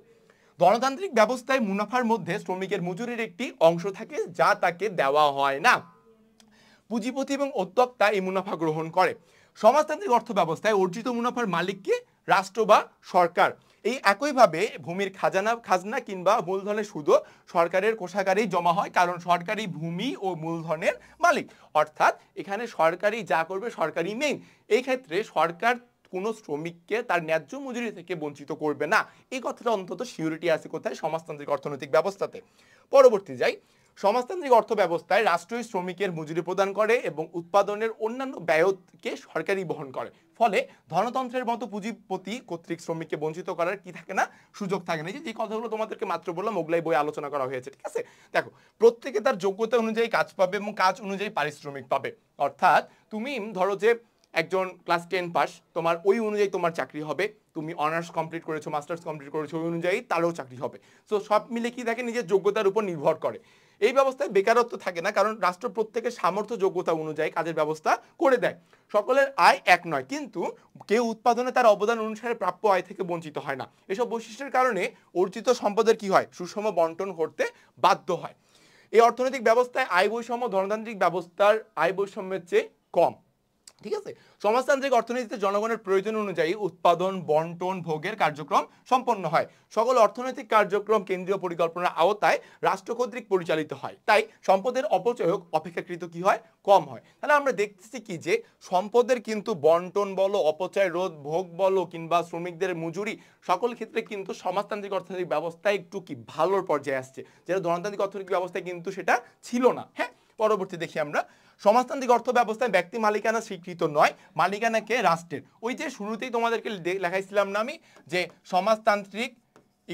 গণতান্ত্রিক ব্যবস্থায় মুনাফার মধ্যে শ্রমিকের মজুরির একটি অংশ থাকে যা তাকে দেওয়া হয় না পুঁজিপতি এবং উদ্যোক্তা এই মুনাফা গ্রহণ করে সমাজতান্ত্রিক অর্থ ব্যবস্থায় অর্জিত মুনাফার মালিককে রাষ্ট্র বা সরকার এই একইভাবে ভূমির খাজানা খাজনা কিংবা মূলধনের সুদও সরকারের কোষাগারেই জমা হয় কারণ সরকারি ভূমি ও মূলধনের মালিক অর্থাৎ এখানে সরকারি যা করবে সরকারি মেইন এই ক্ষেত্রে সরকার কোনো শ্রমিককে তার ন্যায্য মজুরি থেকে বঞ্চিত করবে না এই কথাটা অন্তত সিউরিটি আছে কোথায় সমাজতান্ত্রিক অর্থনৈতিক ব্যবস্থাতে পরবর্তী যাই সমাজতান্ত্রিক অর্থ ব্যবস্থায় রাষ্ট্রীয় শ্রমিকের মজুরি প্রদান করে এবং উৎপাদনের অন্যান্য ব্যয়কে সরকারি বহন করে ফলে ধনতন্ত্রের মতো পুঁজিপতি কর্তৃক শ্রমিককে বঞ্চিত করার কি থাকে না সুযোগ থাকে না যে কথাগুলো তোমাদেরকে মাত্র বললাম ওগুলাই বই আলোচনা করা হয়েছে ঠিক আছে দেখো প্রত্যেকে তার যোগ্যতা অনুযায়ী কাজ পাবে এবং কাজ অনুযায়ী পারিশ্রমিক পাবে অর্থাৎ তুমি ধরো যে একজন ক্লাস টেন পাস তোমার ওই অনুযায়ী তোমার চাকরি হবে তুমি অনার্স কমপ্লিট করেছো মাস্টার্স কমপ্লিট করেছো ওই অনুযায়ী তারও চাকরি হবে সো সব মিলে কি থাকে নিজের যোগ্যতার উপর নির্ভর করে এই ব্যবস্থায় বেকারত্ব থাকে না কারণ রাষ্ট্র প্রত্যেকের সামর্থ্য যোগ্যতা অনুযায়ী কাজের ব্যবস্থা করে দেয় সকলের আয় এক নয় কিন্তু কেউ উৎপাদনে তার অবদান অনুসারে প্রাপ্য আয় থেকে বঞ্চিত হয় না এসব বৈশিষ্ট্যের কারণে অর্জিত সম্পদের কি হয় সুষম বন্টন করতে বাধ্য হয় এই অর্থনৈতিক ব্যবস্থায় আয় বৈষম্য ধনতান্ত্রিক ব্যবস্থার আয় বৈষম্যের চেয়ে কম ঠিক আছে সমাজতান্ত্রিক অর্থনীতিতে জনগণের প্রয়োজন অনুযায়ী উৎপাদন বন্টন ভোগের কার্যক্রম সম্পন্ন হয় সকল অর্থনৈতিক কার্যক্রম কেন্দ্রীয় পরিকল্পনার আওতায় রাষ্ট্র কর্তৃক পরিচালিত হয় তাই সম্পদের অপচয় হোক অপেক্ষাকৃত কি হয় কম হয় তাহলে আমরা দেখতেছি কি যে সম্পদের কিন্তু বন্টন বলো অপচয় রোধ ভোগ বলো কিংবা শ্রমিকদের মজুরি সকল ক্ষেত্রে কিন্তু সমাজতান্ত্রিক অর্থনৈতিক ব্যবস্থা একটু কি ভালোর পর্যায়ে আসছে যেটা ধনতান্ত্রিক অর্থনৈতিক ব্যবস্থায় কিন্তু সেটা ছিল না হ্যাঁ পরবর্তী দেখি আমরা সমাজতান্ত্রিক অর্থ ব্যবস্থায় ব্যক্তি মালিকানা স্বীকৃত নয় মালিকানাকে রাষ্ট্রের ওই যে শুরুতেই তোমাদেরকে লেখাইছিলাম না আমি যে সমাজতান্ত্রিক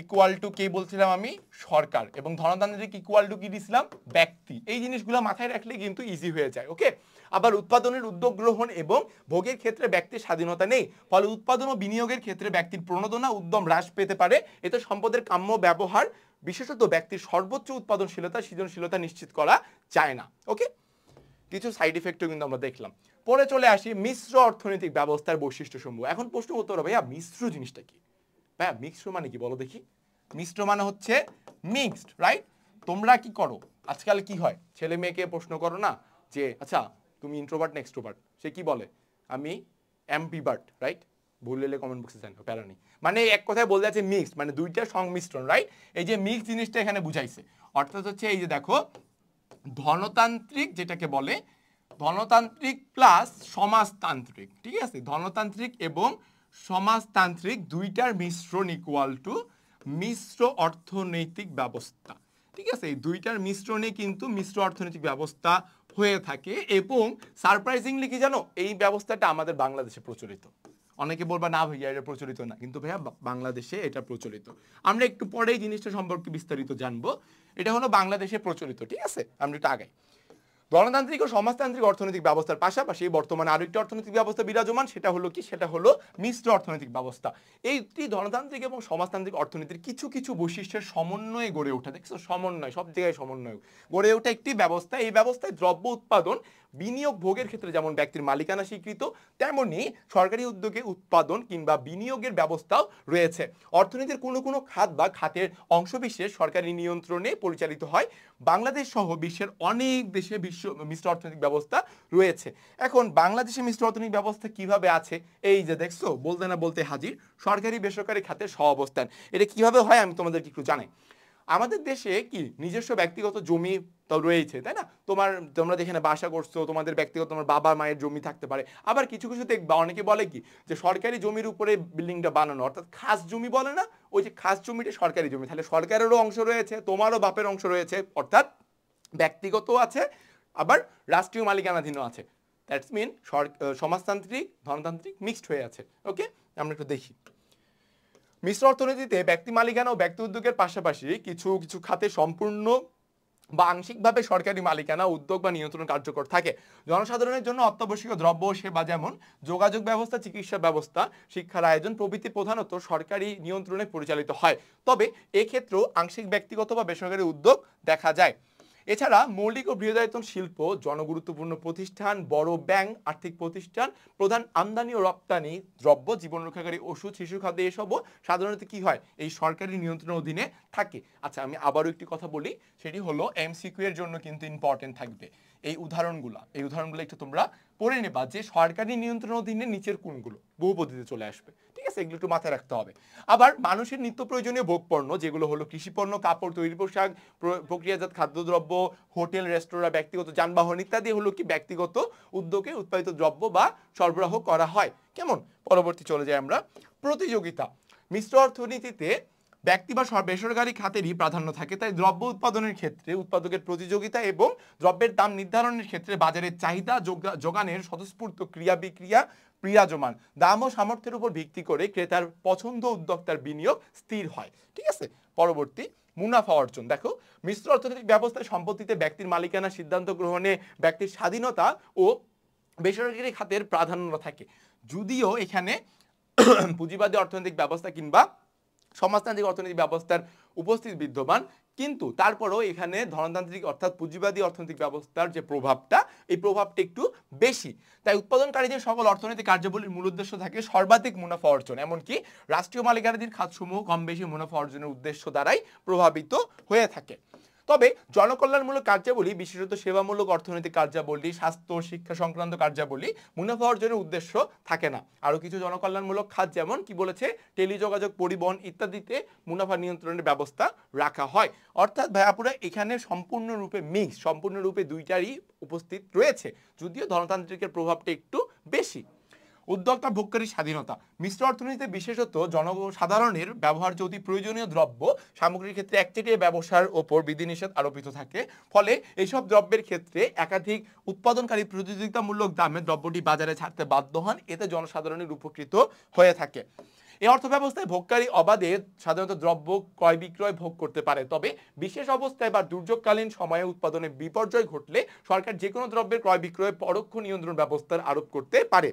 ইকুয়াল টু কে বলছিলাম আমি সরকার এবং ধনতান্ত্রিক ইকুয়াল টু কি দিছিলাম ব্যক্তি এই জিনিসগুলো মাথায় রাখলে কিন্তু ইজি হয়ে যায় ওকে আবার উৎপাদনের উদ্যোগ গ্রহণ এবং ভোগের ক্ষেত্রে ব্যক্তির স্বাধীনতা নেই ফলে উৎপাদন ও বিনিয়োগের ক্ষেত্রে ব্যক্তির প্রণোদনা উদ্যম হ্রাস পেতে পারে এতে সম্পদের কাম্য ব্যবহার বিশেষত ব্যক্তির সর্বোচ্চ উৎপাদনশীলতা সৃজনশীলতা নিশ্চিত করা যায় না ওকে কিছু সাইড ইফেক্টও কিন্তু আমরা দেখলাম পরে চলে আসি মিশ্র অর্থনৈতিক ব্যবস্থার বৈশিষ্ট্য সমূহ এখন প্রশ্ন উত্তর হবে ভাইয়া মিশ্র জিনিসটা কি ভাইয়া মিশ্র মানে কি বলো দেখি মিশ্র মানে হচ্ছে মিক্সড রাইট তোমরা কি করো আজকাল কি হয় ছেলে মেয়েকে প্রশ্ন করো না যে আচ্ছা তুমি ইন্ট্রোভার্ট না এক্সট্রোভার্ট সে কি বলে আমি এমপি বার্ট রাইট ভুল হলে কমেন্ট বক্সে জানো প্যারা নেই মানে এক কথায় বলতে যাচ্ছে মিক্সড মানে দুইটা সংমিশ্রণ রাইট এই যে মিক্স জিনিসটা এখানে বুঝাইছে অর্থাৎ হচ্ছে এই যে দেখো ধনতান্ত্রিক যেটাকে বলে ধনতান্ত্রিক প্লাস সমাজতান্ত্রিক ঠিক আছে ধনতান্ত্রিক এবং সমাজতান্ত্রিক দুইটার মিশ্রণ ইকুয়াল টু মিশ্র অর্থনৈতিক ব্যবস্থা ঠিক আছে এই দুইটার মিশ্রণে কিন্তু মিশ্র অর্থনৈতিক ব্যবস্থা হয়ে থাকে এবং সারপ্রাইজিংলি কি জানো এই ব্যবস্থাটা আমাদের বাংলাদেশে প্রচলিত অনেকে বলবা না ভাইয়া এটা প্রচলিত না কিন্তু ভাইয়া বাংলাদেশে এটা প্রচলিত আমরা একটু পরে এই জিনিসটা সম্পর্কে বিস্তারিত জানবো এটা হলো বাংলাদেশে প্রচলিত ঠিক আছে আমরা একটু আগাই গণতান্ত্রিক ও সমাজতান্ত্রিক অর্থনৈতিক ব্যবস্থার পাশাপাশি বর্তমানে আরও একটি অর্থনৈতিক ব্যবস্থা বিরাজমান সেটা হলো কি সেটা হলো মিশ্র অর্থনৈতিক ব্যবস্থা এইটি গণতান্ত্রিক এবং সমাজতান্ত্রিক অর্থনীতির কিছু কিছু বৈশিষ্ট্যের সমন্বয়ে গড়ে ওঠা দেখছো সমন্বয় সব জায়গায় সমন্বয় গড়ে ওঠা একটি ব্যবস্থা এই ব্যবস্থায় দ্রব্য উৎপাদন বিনিয়োগ ভোগের ক্ষেত্রে যেমন ব্যক্তির মালিকানা স্বীকৃত তেমনি সরকারি উদ্যোগে উৎপাদন কিংবা বিনিয়োগের ব্যবস্থাও রয়েছে অর্থনীতির কোনো কোনো খাত বা খাতের অংশবিশেষ সরকারি নিয়ন্ত্রণে পরিচালিত হয় বাংলাদেশ সহ বিশ্বের অনেক দেশে বিশ্ব মিশ্র অর্থনৈতিক ব্যবস্থা রয়েছে এখন বাংলাদেশে মিশ্র অর্থনৈতিক ব্যবস্থা কিভাবে আছে এই যে দেখছো বলতে না বলতে হাজির সরকারি বেসরকারি খাতের সহ অবস্থান এটা কিভাবে হয় আমি তোমাদেরকে একটু জানাই আমাদের দেশে কি নিজস্ব ব্যক্তিগত জমি রয়েছে তাই না তোমার তোমরা যেখানে বাসা করছো তোমাদের ব্যক্তিগত তোমার বাবা মায়ের জমি থাকতে পারে আবার কিছু কিছু দেখবা অনেকে বলে কি যে সরকারি জমির উপরে বিল্ডিংটা বানানো অর্থাৎ খাস জমি বলে না ওই যে খাস জমিটা সরকারি জমি তাহলে সরকারেরও অংশ রয়েছে তোমারও বাপের অংশ রয়েছে অর্থাৎ ব্যক্তিগত আছে আবার রাষ্ট্রীয় মালিকানাধীনও আছে দ্যাটস মিন সমাজতান্ত্রিক ধনতান্ত্রিক মিক্সড হয়ে আছে ওকে আমরা একটু দেখি মিশ্র অর্থনীতিতে ব্যক্তি মালিকানা ও ব্যক্তি উদ্যোগের পাশাপাশি কিছু কিছু খাতে সম্পূর্ণ বা আংশিকভাবে সরকারি মালিকানা উদ্যোগ বা নিয়ন্ত্রণ কার্যকর থাকে জনসাধারণের জন্য অত্যাবশ্যকীয় দ্রব্য সেবা যেমন যোগাযোগ ব্যবস্থা চিকিৎসা ব্যবস্থা শিক্ষার আয়োজন প্রভৃতি প্রধানত সরকারি নিয়ন্ত্রণে পরিচালিত হয় তবে এক্ষেত্রেও আংশিক ব্যক্তিগত বা বেসরকারি উদ্যোগ দেখা যায় এছাড়া মৌলিক ও বৃহদায়তন শিল্প জনগুরুত্বপূর্ণ প্রতিষ্ঠান বড় ব্যাংক আর্থিক প্রতিষ্ঠান প্রধান আমদানি ও রপ্তানি দ্রব্য জীবন রক্ষাকারী ওষুধ শিশু খাদ্য এসবও সাধারণত কি হয় এই সরকারি নিয়ন্ত্রণের অধীনে থাকে আচ্ছা আমি আবারও একটি কথা বলি সেটি হলো এম এর জন্য কিন্তু ইম্পর্টেন্ট থাকবে এই উদাহরণগুলো এই উদাহরণগুলো একটু তোমরা পড়ে নেবা যে সরকারি নিয়ন্ত্রণ অধীনে নিচের কোনগুলো বহু পদ্ধতিতে চলে আসবে ঠিক আছে এগুলো একটু মাথায় রাখতে হবে আবার মানুষের নিত্য প্রয়োজনীয় ভোগ পণ্য যেগুলো হলো কৃষিপণ্য কাপড় তৈরি পোশাক প্রক্রিয়াজাত খাদ্যদ্রব্য হোটেল রেস্তোরাঁ ব্যক্তিগত যানবাহন ইত্যাদি হলো কি ব্যক্তিগত উদ্যোগে উৎপাদিত দ্রব্য বা সরবরাহ করা হয় কেমন পরবর্তী চলে যাই আমরা প্রতিযোগিতা মিশ্র অর্থনীতিতে ব্যক্তি বা বেসরকারি খাতেরই প্রাধান্য থাকে তাই দ্রব্য উৎপাদনের ক্ষেত্রে উৎপাদকের প্রতিযোগিতা এবং দ্রব্যের দাম নির্ধারণের ক্ষেত্রে বাজারের চাহিদা যোগানের স্বতঃস্ফূর্ত ক্রিয়া বিক্রিয়া বিরাজমান দাম ও সামর্থ্যের উপর ভিত্তি করে ক্রেতার পছন্দ উদ্যোক্তার বিনিয়োগ স্থির হয় ঠিক আছে পরবর্তী মুনাফা অর্জন দেখো মিশ্র অর্থনৈতিক ব্যবস্থায় সম্পত্তিতে ব্যক্তির মালিকানা সিদ্ধান্ত গ্রহণে ব্যক্তির স্বাধীনতা ও বেসরকারি খাতের প্রাধান্য থাকে যদিও এখানে পুঁজিবাদী অর্থনৈতিক ব্যবস্থা কিংবা সমাজতান্ত্রিক অর্থনৈতিক ব্যবস্থার উপস্থিত বিদ্যমান কিন্তু তারপরেও এখানে ধনতান্ত্রিক অর্থাৎ পুঁজিবাদী অর্থনৈতিক ব্যবস্থার যে প্রভাবটা এই প্রভাবটা একটু বেশি তাই উৎপাদনকারীদের সকল অর্থনৈতিক কার্যাবলীর মূল উদ্দেশ্য থাকে সর্বাধিক মুনাফা অর্জন এমনকি রাষ্ট্রীয় মালিকানাধীন খাতসমূহ কম বেশি মুনাফা অর্জনের উদ্দেশ্য দ্বারাই প্রভাবিত হয়ে থাকে তবে জনকল্যাণমূলক কার্যাবলী বিশেষত সেবামূলক অর্থনৈতিক কার্যাবলী স্বাস্থ্য শিক্ষা সংক্রান্ত কার্যাবলী মুনাফা অর্জনের উদ্দেশ্য থাকে না আরও কিছু জনকল্যাণমূলক খাত যেমন কি বলেছে টেলিযোগাযোগ পরিবহন ইত্যাদিতে মুনাফা নিয়ন্ত্রণের ব্যবস্থা রাখা হয় অর্থাৎ ভাইয়াপুরা এখানে সম্পূর্ণরূপে মিক্স সম্পূর্ণরূপে দুইটারই উপস্থিত রয়েছে যদিও ধনতান্ত্রিকের প্রভাবটা একটু বেশি উদ্যোক্তা ভোগকারী স্বাধীনতা মিশ্র অর্থনীতিতে বিশেষত জনসাধারণের ব্যবহার যদি প্রয়োজনীয় দ্রব্য সামগ্রীর ক্ষেত্রে একচেটিয়া ব্যবসার ওপর বিধিনিষেধ আরোপিত থাকে ফলে এইসব দ্রব্যের ক্ষেত্রে একাধিক উৎপাদনকারী প্রতিযোগিতামূলক দামে দ্রব্যটি বাজারে ছাড়তে বাধ্য হন এতে জনসাধারণের উপকৃত হয়ে থাকে এই অর্থ ব্যবস্থায় ভোগকারী অবাধে সাধারণত দ্রব্য ক্রয় বিক্রয় ভোগ করতে পারে তবে বিশেষ অবস্থায় বা দুর্যোগকালীন সময়ে উৎপাদনে বিপর্যয় ঘটলে সরকার যে কোনো দ্রব্যের ক্রয় বিক্রয় পরোক্ষ নিয়ন্ত্রণ ব্যবস্থার আরোপ করতে পারে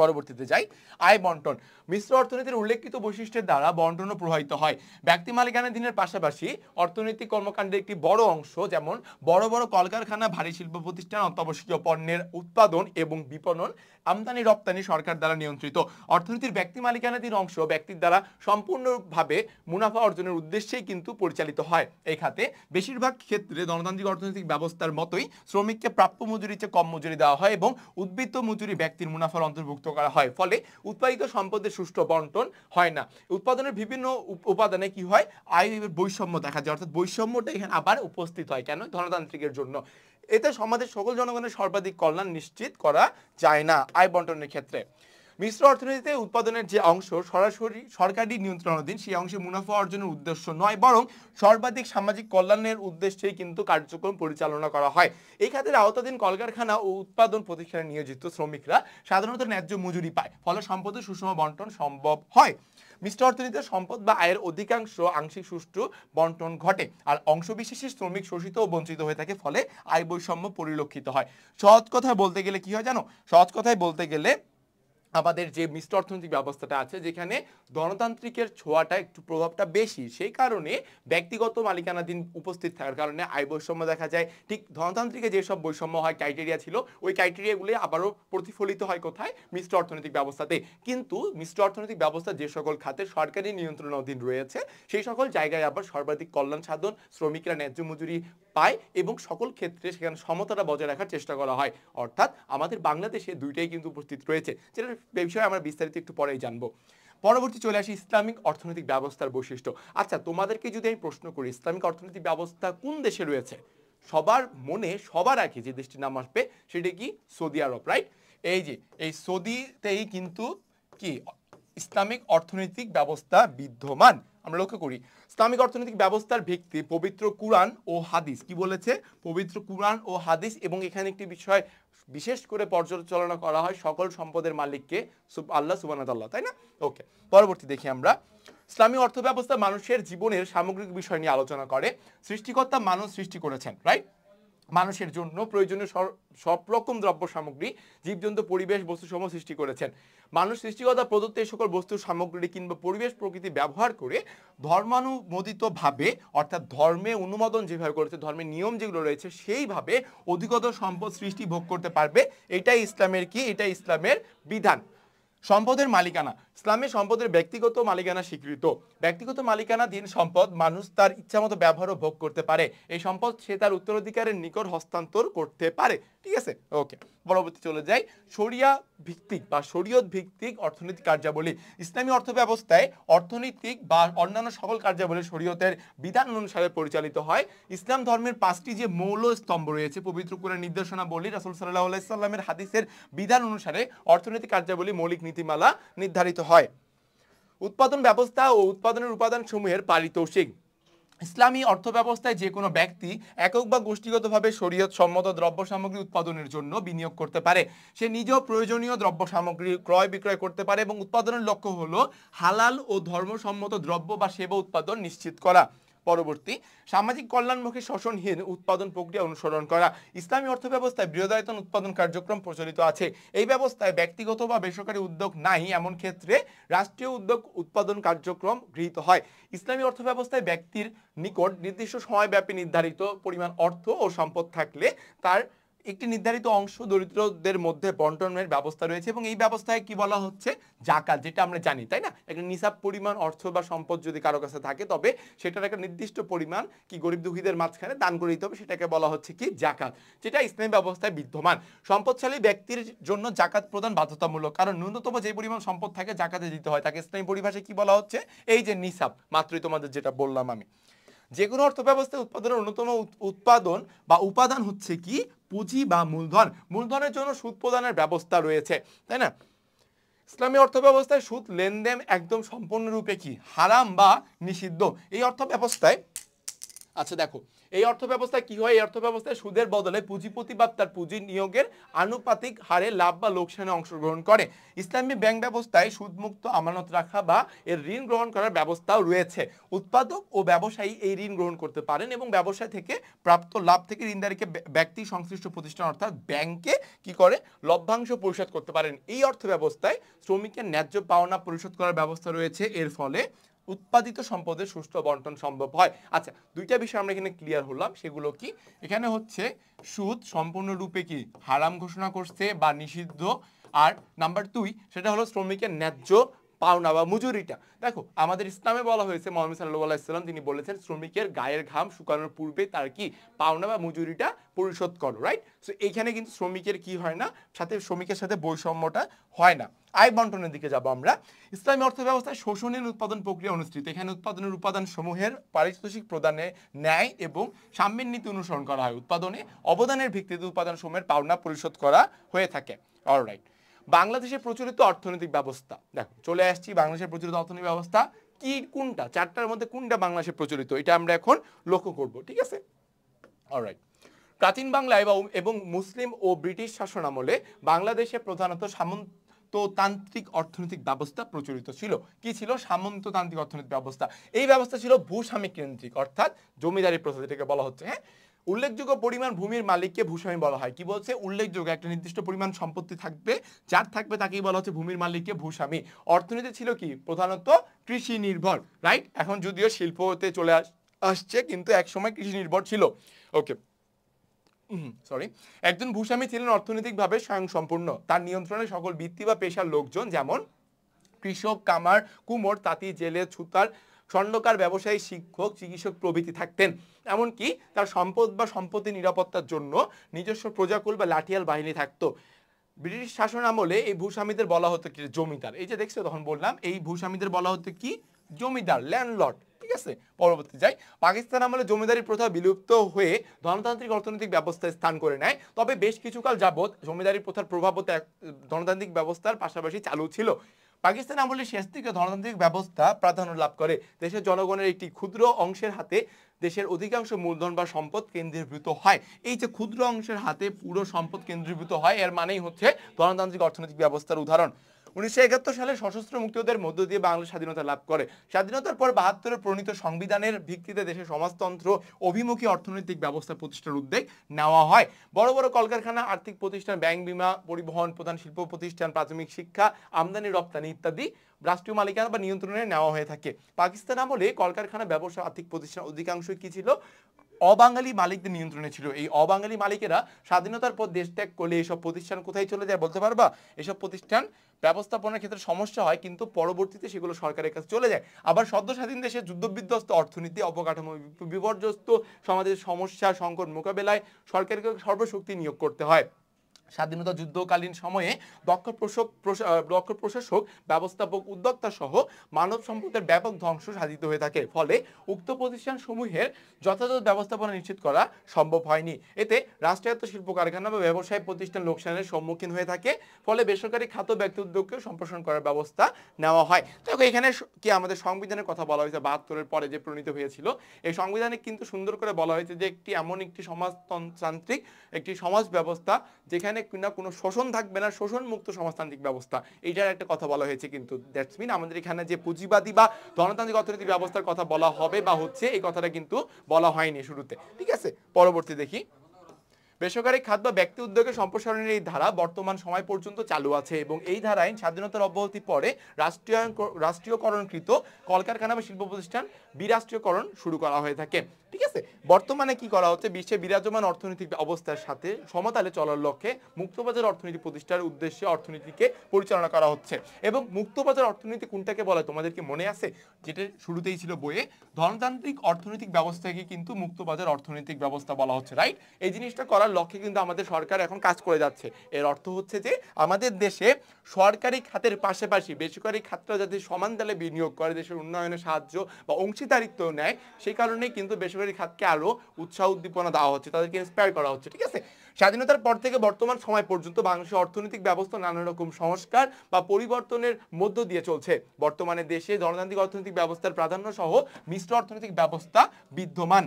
পরবর্তীতে যাই আয় বন্টন মিশ্র অর্থনীতির উল্লেখিত বৈশিষ্ট্যের দ্বারা বন্টনও প্রভাবিত হয় ব্যক্তি মালিকানাধীনের পাশাপাশি অর্থনৈতিক কর্মকাণ্ডের একটি বড় অংশ যেমন বড় বড় কলকারখানা ভারী শিল্প প্রতিষ্ঠান অত্যাবশ্যকীয় পণ্যের উৎপাদন এবং বিপণন আমদানি রপ্তানি সরকার দ্বারা নিয়ন্ত্রিত অর্থনীতির ব্যক্তি মালিকানাধীন অংশ ব্যক্তির দ্বারা সম্পূর্ণভাবে মুনাফা অর্জনের উদ্দেশ্যেই কিন্তু পরিচালিত হয় এই খাতে বেশিরভাগ ক্ষেত্রে গণতান্ত্রিক অর্থনৈতিক ব্যবস্থার মতোই শ্রমিককে প্রাপ্য মজুরি চেয়ে কম মজুরি দেওয়া হয় এবং উদ্বৃত্ত মজুরি ব্যক্তির মুনাফার অন্তর্ভুক্ত যুক্ত করা হয় ফলে উৎপাদিত সম্পদের সুষ্ঠু বন্টন হয় না উৎপাদনের বিভিন্ন উপাদানে কি হয় আয় বৈষম্য দেখা যায় অর্থাৎ বৈষম্যটা এখানে আবার উপস্থিত হয় কেন ধনতান্ত্রিকের জন্য এতে সমাজের সকল জনগণের সর্বাধিক কল্যাণ নিশ্চিত করা যায় না আয় বন্টনের ক্ষেত্রে মিশ্র অর্থনীতিতে উৎপাদনের যে অংশ সরাসরি সরকারি নিয়ন্ত্রণাধীন সেই অংশে মুনাফা অর্জনের উদ্দেশ্য নয় বরং সর্বাধিক সামাজিক কল্যাণের উদ্দেশ্যেই কিন্তু কার্যক্রম পরিচালনা করা হয় এই খাতের আওতাধীন কলকারখানা ও উৎপাদন প্রতিষ্ঠানে নিয়োজিত শ্রমিকরা সাধারণত ন্যায্য মজুরি পায় ফলে সম্পদের সুষম বন্টন সম্ভব হয় মিশ্র অর্থনীতিতে সম্পদ বা আয়ের অধিকাংশ আংশিক সুষ্ঠু বন্টন ঘটে আর অংশবিশেষে শ্রমিক শোষিত ও বঞ্চিত হয়ে থাকে ফলে আয় বৈষম্য পরিলক্ষিত হয় সহজ কথায় বলতে গেলে কি হয় জানো সহজ কথায় বলতে গেলে আমাদের যে মিষ্ট অর্থনৈতিক ব্যবস্থাটা আছে যেখানে গণতান্ত্রিকের ছোঁয়াটা একটু প্রভাবটা বেশি সেই কারণে ব্যক্তিগত মালিকানাধীন উপস্থিত থাকার কারণে আয় বৈষম্য দেখা যায় ঠিক গণতান্ত্রিকে যেসব বৈষম্য হয় ক্রাইটেরিয়া ছিল ওই ক্রাইটেরিয়াগুলি আবারও প্রতিফলিত হয় কোথায় মিষ্ট অর্থনৈতিক ব্যবস্থাতে কিন্তু মিষ্ট অর্থনৈতিক ব্যবস্থা যে সকল খাতে সরকারি নিয়ন্ত্রণ অধীন রয়েছে সেই সকল জায়গায় আবার সর্বাধিক কল্যাণ সাধন শ্রমিকরা ন্যায্য মজুরি পায় এবং সকল ক্ষেত্রে সেখানে সমতাটা বজায় রাখার চেষ্টা করা হয় অর্থাৎ আমাদের বাংলাদেশে দুইটাই কিন্তু উপস্থিত রয়েছে যেটা বিষয়ে আমরা বিস্তারিত একটু পরেই জানবো পরবর্তী চলে আসি ইসলামিক অর্থনৈতিক ব্যবস্থার বৈশিষ্ট্য আচ্ছা তোমাদেরকে যদি আমি প্রশ্ন করি ইসলামিক অর্থনৈতিক ব্যবস্থা কোন দেশে রয়েছে সবার মনে সবার আগে যে দেশটির নাম আসবে সেটা কি সৌদি আরব রাইট এই যে এই সৌদিতেই কিন্তু কি ইসলামিক অর্থনৈতিক ব্যবস্থা বিদ্যমান আমরা লক্ষ্য করি ইসলামিক অর্থনৈতিক ব্যবস্থার ভিত্তি পবিত্র কুরআন ও হাদিস কি বলেছে পবিত্র কুরআন ও হাদিস এবং এখানে একটি বিষয় বিশেষ করে পর্যালোচনা করা হয় সকল সম্পদের মালিককে আল্লাহ সুবানাদাল্লাহ তাই না ওকে পরবর্তী দেখি আমরা ইসলামী ব্যবস্থা মানুষের জীবনের সামগ্রিক বিষয় নিয়ে আলোচনা করে সৃষ্টিকর্তা মানুষ সৃষ্টি করেছেন রাইট মানুষের জন্য প্রয়োজনীয় সব রকম দ্রব্য সামগ্রী জীবজন্তু পরিবেশ বস্তুসমূহ সৃষ্টি করেছেন মানুষ সৃষ্টিকতা প্রদত্ত এই সকল বস্তু সামগ্রী কিংবা পরিবেশ প্রকৃতি ব্যবহার করে ধর্মানুমোদিতভাবে অর্থাৎ ধর্মে অনুমোদন যেভাবে করেছে ধর্মের নিয়ম যেগুলো রয়েছে সেইভাবে অধিকতর সম্পদ সৃষ্টি ভোগ করতে পারবে এটাই ইসলামের কি এটা ইসলামের বিধান সম্পদের মালিকানা ইসলামী সম্পদের ব্যক্তিগত মালিকানা স্বীকৃত ব্যক্তিগত মালিকানাধীন সম্পদ মানুষ তার ইচ্ছামতো ব্যবহার ও ভোগ করতে পারে এই সম্পদ সে তার উত্তরাধিকারের নিকট হস্তান্তর করতে পারে ঠিক আছে ওকে পরবর্তী চলে যাই সরিয়া ভিত্তিক বা শরীয়ত ভিত্তিক অর্থনৈতিক কার্যাবলী ইসলামী অর্থ ব্যবস্থায় অর্থনৈতিক বা অন্যান্য সকল কার্যাবলী শরীয়তের বিধান অনুসারে পরিচালিত হয় ইসলাম ধর্মের পাঁচটি যে মৌল স্তম্ভ রয়েছে পবিত্র কুরের নির্দেশনা বলি রাসুল সাল্লাহ আলাইসাল্লামের হাদিসের বিধান অনুসারে অর্থনৈতিক কার্যাবলী মৌলিক নীতিমালা নির্ধারিত হয় উৎপাদন ব্যবস্থা ও উৎপাদনের উপাদান সমূহের পারিতোষিক ইসলামী অর্থব্যবস্থায় যে কোনো ব্যক্তি একক বা গোষ্ঠীগতভাবে শরীয়ত সম্মত দ্রব্য সামগ্রী উৎপাদনের জন্য বিনিয়োগ করতে পারে সে নিজেও প্রয়োজনীয় দ্রব্য সামগ্রী ক্রয় বিক্রয় করতে পারে এবং উৎপাদনের লক্ষ্য হলো হালাল ও ধর্মসম্মত দ্রব্য বা সেবা উৎপাদন নিশ্চিত করা পরবর্তী সামাজিক কল্যাণমুখী শোষণহীন উৎপাদন প্রক্রিয়া অনুসরণ করা ইসলামী অর্থব্যবস্থায় বৃহদায়তন উৎপাদন কার্যক্রম প্রচলিত আছে এই ব্যবস্থায় ব্যক্তিগত বা বেসরকারি উদ্যোগ নাই এমন ক্ষেত্রে রাষ্ট্রীয় উদ্যোগ উৎপাদন কার্যক্রম গৃহীত হয় ইসলামী অর্থব্যবস্থায় ব্যক্তির নিকট নির্দিষ্ট সময়ব্যাপী নির্ধারিত পরিমাণ অর্থ ও সম্পদ থাকলে তার একটি নির্ধারিত অংশ দরিদ্রদের মধ্যে বন্টনের ব্যবস্থা রয়েছে এবং এই ব্যবস্থায় কি বলা হচ্ছে জাকাত যেটা আমরা জানি তাই না একটা নিসাব পরিমাণ অর্থ বা সম্পদ যদি কারো কাছে থাকে তবে সেটার একটা নির্দিষ্ট পরিমাণ কি গরিব দুঃখীদের মাঝখানে দান করে দিতে হবে সেটাকে বলা হচ্ছে কি জাকাত যেটা ইসলামী ব্যবস্থায় বিদ্যমান সম্পদশালী ব্যক্তির জন্য জাকাত প্রদান বাধ্যতামূলক কারণ ন্যূনতম যে পরিমাণ সম্পদ থাকে জাকাতে দিতে হয় তাকে ইসলামী পরিভাষায় কি বলা হচ্ছে এই যে নিসাব মাত্রই তোমাদের যেটা বললাম আমি যে কোনো অর্থ ব্যবস্থায় উৎপাদনের অন্যতম উৎপাদন বা উপাদান হচ্ছে কি পুঁজি বা মূলধন মূলধনের জন্য সুদ প্রদানের ব্যবস্থা রয়েছে তাই না ইসলামী অর্থব্যবস্থায় সুদ লেনদেন একদম সম্পূর্ণরূপে কি হারাম বা নিষিদ্ধ এই অর্থ ব্যবস্থায় আচ্ছা দেখো এই অর্থ ব্যবস্থায় কি হয় এই অর্থ ব্যবস্থায় সুদের বদলে পুঁজিপতি বা তার পুঁজি নিয়োগের আনুপাতিক হারে লাভ বা লোকসানে অংশগ্রহণ করে ইসলামী ব্যাংক ব্যবস্থায় সুদমুক্ত আমানত রাখা বা এর ঋণ গ্রহণ করার ব্যবস্থাও রয়েছে উৎপাদক ও ব্যবসায়ী এই ঋণ গ্রহণ করতে পারেন এবং ব্যবসায় থেকে প্রাপ্ত লাভ থেকে ঋণদারিকে ব্যক্তি সংশ্লিষ্ট প্রতিষ্ঠান অর্থাৎ ব্যাংকে কি করে লভ্যাংশ পরিশোধ করতে পারেন এই অর্থ ব্যবস্থায় শ্রমিকের ন্যায্য পাওনা পরিশোধ করার ব্যবস্থা রয়েছে এর ফলে উৎপাদিত সম্পদের সুষ্ঠু বন্টন সম্ভব হয় আচ্ছা দুইটা বিষয় আমরা এখানে ক্লিয়ার হলাম সেগুলো কি এখানে হচ্ছে সুদ সম্পূর্ণরূপে কি হারাম ঘোষণা করছে বা নিষিদ্ধ আর নাম্বার দুই সেটা হলো শ্রমিকের ন্যায্য পাওনা বা মজুরিটা দেখো আমাদের ইসলামে বলা হয়েছে মোহাম্মদ সাল্লাহ ইসলাম তিনি বলেছেন শ্রমিকের গায়ের ঘাম শুকানোর পূর্বে তার কি পাওনা বা মজুরিটা পরিশোধ করো রাইট সো এইখানে কিন্তু শ্রমিকের কি হয় না সাথে শ্রমিকের সাথে বৈষম্যটা হয় না আয় বন্টনের দিকে যাব আমরা ইসলামী অর্থব্যবস্থায় শোষণের উৎপাদন প্রক্রিয়া অনুষ্ঠিত এখানে উৎপাদনের উপাদান সমূহের পারিতোষিক প্রদানে ন্যায় এবং সাম্যের নীতি অনুসরণ করা হয় উৎপাদনে অবদানের ভিত্তিতে উপাদান সমূহের পাওনা পরিশোধ করা হয়ে থাকে অলরাইট বাংলাদেশের প্রচলিত অর্থনৈতিক ব্যবস্থা দেখো চলে আসছি বাংলাদেশের প্রচলিত অর্থনৈতিক ব্যবস্থা কি কোনটা চারটার মধ্যে কোনটা বাংলাদেশের প্রচলিত এটা আমরা এখন লক্ষ্য করব ঠিক আছে প্রাচীন বাংলায় বা এবং মুসলিম ও ব্রিটিশ শাসন আমলে বাংলাদেশে প্রধানত সামন্ত তান্ত্রিক অর্থনৈতিক ব্যবস্থা প্রচলিত ছিল কি ছিল সামন্ততান্ত্রিক অর্থনৈতিক ব্যবস্থা এই ব্যবস্থা ছিল ভূস্বামী কেন্দ্রিক অর্থাৎ জমিদারি প্রথা যেটাকে বলা হচ্ছে হ্যাঁ উল্লেখযোগ্য পরিমাণ ভূমির মালিককে ভূস্বামী বলা হয় কি বলছে উল্লেখযোগ্য একটা নির্দিষ্ট পরিমাণ সম্পত্তি থাকবে যার থাকবে তাকেই বলা হচ্ছে ভূমির মালিককে ভূস্বামী অর্থনীতি ছিল কি প্রধানত কৃষি নির্ভর রাইট এখন যদিও শিল্পতে চলে আসছে কিন্তু একসময় কৃষি নির্ভর ছিল ওকে সরি একজন ভূস্বামী ছিলেন অর্থনৈতিকভাবে স্বয়ংসম্পূর্ণ তার নিয়ন্ত্রণে সকল বৃত্তি বা পেশার লোকজন যেমন কৃষক কামার কুমোর তাঁতি জেলে ছুতার স্বর্ণকার ব্যবসায়ী শিক্ষক চিকিৎসক প্রভৃতি থাকতেন এমনকি তার সম্পদ বা সম্পত্তি নিরাপত্তার জন্য নিজস্ব প্রজাকুল বা লাঠিয়াল বাহিনী থাকতো ব্রিটিশ শাসন আমলে এই ভূস্বামীদের বলা হতো কি জমিদার এই যে দেখছো তখন বললাম এই ভূস্বামীদের বলা হতো কি জমিদার ল্যান্ডলর্ড ঠিক আছে পরবর্তী যাই পাকিস্তান আমলে জমিদারি প্রথা বিলুপ্ত হয়ে ধনতান্ত্রিক অর্থনৈতিক ব্যবস্থায় স্থান করে নেয় তবে বেশ কিছুকাল যাবৎ জমিদারি প্রথার প্রভাবতে ধনতান্ত্রিক ব্যবস্থার পাশাপাশি চালু ছিল পাকিস্তান আমলে শেষ দিকে ধনতান্ত্রিক ব্যবস্থা প্রাধান্য লাভ করে দেশের জনগণের একটি ক্ষুদ্র অংশের হাতে দেশের অধিকাংশ মূলধন বা সম্পদ কেন্দ্রীভূত হয় এই যে ক্ষুদ্র অংশের হাতে পুরো সম্পদ কেন্দ্রীভূত হয় এর মানেই হচ্ছে ধনতান্ত্রিক অর্থনৈতিক ব্যবস্থার উদাহরণ উনিশশো সালে সশস্ত্র মুক্তিদের মধ্য দিয়ে বাংলা স্বাধীনতা লাভ করে স্বাধীনতার পর বাহাত্তরের প্রণীত সংবিধানের ভিত্তিতে দেশে সমাজতন্ত্র অভিমুখী অর্থনৈতিক ব্যবস্থা প্রতিষ্ঠার উদ্যোগ নেওয়া হয় বড় বড় কলকারখানা আর্থিক প্রতিষ্ঠান ব্যাংক বিমা পরিবহন প্রধান শিল্প প্রতিষ্ঠান প্রাথমিক শিক্ষা আমদানি রপ্তানি ইত্যাদি রাষ্ট্রীয় মালিকানা বা নিয়ন্ত্রণে নেওয়া হয়ে থাকে পাকিস্তান আমলে কলকারখানা ব্যবসা আর্থিক প্রতিষ্ঠান অধিকাংশই কি ছিল অবাঙালি মালিকদের নিয়ন্ত্রণে ছিল এই অবাঙালি মালিকেরা স্বাধীনতার পর দেশ ত্যাগ করলে এইসব প্রতিষ্ঠান কোথায় চলে যায় বলতে পারবা এসব প্রতিষ্ঠান ব্যবস্থাপনার ক্ষেত্রে সমস্যা হয় কিন্তু পরবর্তীতে সেগুলো সরকারের কাছে চলে যায় আবার সদ্য স্বাধীন দেশে যুদ্ধবিধ্বস্ত অর্থনীতি অবকাঠামো বিপর্যস্ত সমাজের সমস্যা সংকট মোকাবেলায় সরকারকে সর্বশক্তি নিয়োগ করতে হয় স্বাধীনতা যুদ্ধকালীন সময়ে দক্ষ প্রশক দক্ষ প্রশাসক ব্যবস্থাপক উদ্যোক্তা সহ মানব সম্পদের ব্যাপক ধ্বংস সাধিত হয়ে থাকে ফলে উক্ত প্রতিষ্ঠান সমূহের যথাযথ ব্যবস্থাপনা নিশ্চিত করা সম্ভব হয়নি এতে রাষ্ট্রায়ত্ত শিল্প কারখানা বা ব্যবসায় প্রতিষ্ঠান লোকসানের সম্মুখীন হয়ে থাকে ফলে বেসরকারি খাত ব্যক্তি উদ্যোগকে সম্প্রসারণ করার ব্যবস্থা নেওয়া হয় দেখো এখানে কি আমাদের সংবিধানের কথা বলা হয়েছে বাহাত্তরের পরে যে প্রণীত হয়েছিল এই সংবিধানে কিন্তু সুন্দর করে বলা হয়েছে যে একটি এমন একটি সমাজতান্ত্রিক একটি সমাজ ব্যবস্থা যেখানে না কোনো শোষণ থাকবে না শোষণ মুক্ত সমাজতান্ত্রিক ব্যবস্থা এটার একটা কথা বলা হয়েছে কিন্তু দ্যাটস মিন আমাদের এখানে যে পুঁজিবাদী বা গণতান্ত্রিক অর্থনীতি ব্যবস্থার কথা বলা হবে বা হচ্ছে এই কথাটা কিন্তু বলা হয়নি শুরুতে ঠিক আছে পরবর্তী দেখি বেসরকারি খাত বা ব্যক্তি উদ্যোগে সম্প্রসারণের এই ধারা বর্তমান সময় পর্যন্ত চালু আছে এবং এই ধারায় স্বাধীনতার অব্যাহতি পরে রাষ্ট্রীয় রাষ্ট্রীয়করণকৃত কলকারখানা বা শিল্প প্রতিষ্ঠান বিরাষ্ট্রীয়করণ শুরু করা হয়ে থাকে ঠিক আছে বর্তমানে কি করা হচ্ছে বিশ্বে বিরাজমান অর্থনৈতিক অবস্থার সাথে সমতালে চলার লক্ষ্যে মুক্তবাজার অর্থনীতি প্রতিষ্ঠার উদ্দেশ্যে অর্থনীতিকে পরিচালনা করা হচ্ছে এবং মুক্তবাজার অর্থনীতি কোনটাকে বলে তোমাদেরকে মনে আছে যেটা শুরুতেই ছিল বইয়ে ধনতান্ত্রিক অর্থনৈতিক ব্যবস্থাকে কিন্তু মুক্তবাজার অর্থনৈতিক ব্যবস্থা বলা হচ্ছে রাইট এই জিনিসটা করার লক্ষ্যে কিন্তু আমাদের সরকার এখন কাজ করে যাচ্ছে এর অর্থ হচ্ছে যে আমাদের দেশে সরকারি খাতের পাশাপাশি বেসরকারি খাতটা যাতে সমান দলে বিনিয়োগ করে দেশের উন্নয়নে সাহায্য বা অংশীদারিত্ব নেয় সেই কারণে কিন্তু বেসরকারি বেসরকারি খাতকে আরও উৎসাহ উদ্দীপনা দেওয়া হচ্ছে তাদেরকে ইন্সপায়ার করা হচ্ছে ঠিক আছে স্বাধীনতার পর থেকে বর্তমান সময় পর্যন্ত বাংলাদেশের অর্থনৈতিক ব্যবস্থা নানা রকম সংস্কার বা পরিবর্তনের মধ্য দিয়ে চলছে বর্তমানে দেশে জনতান্ত্রিক অর্থনৈতিক ব্যবস্থার প্রাধান্য সহ মিশ্র অর্থনৈতিক ব্যবস্থা বিদ্যমান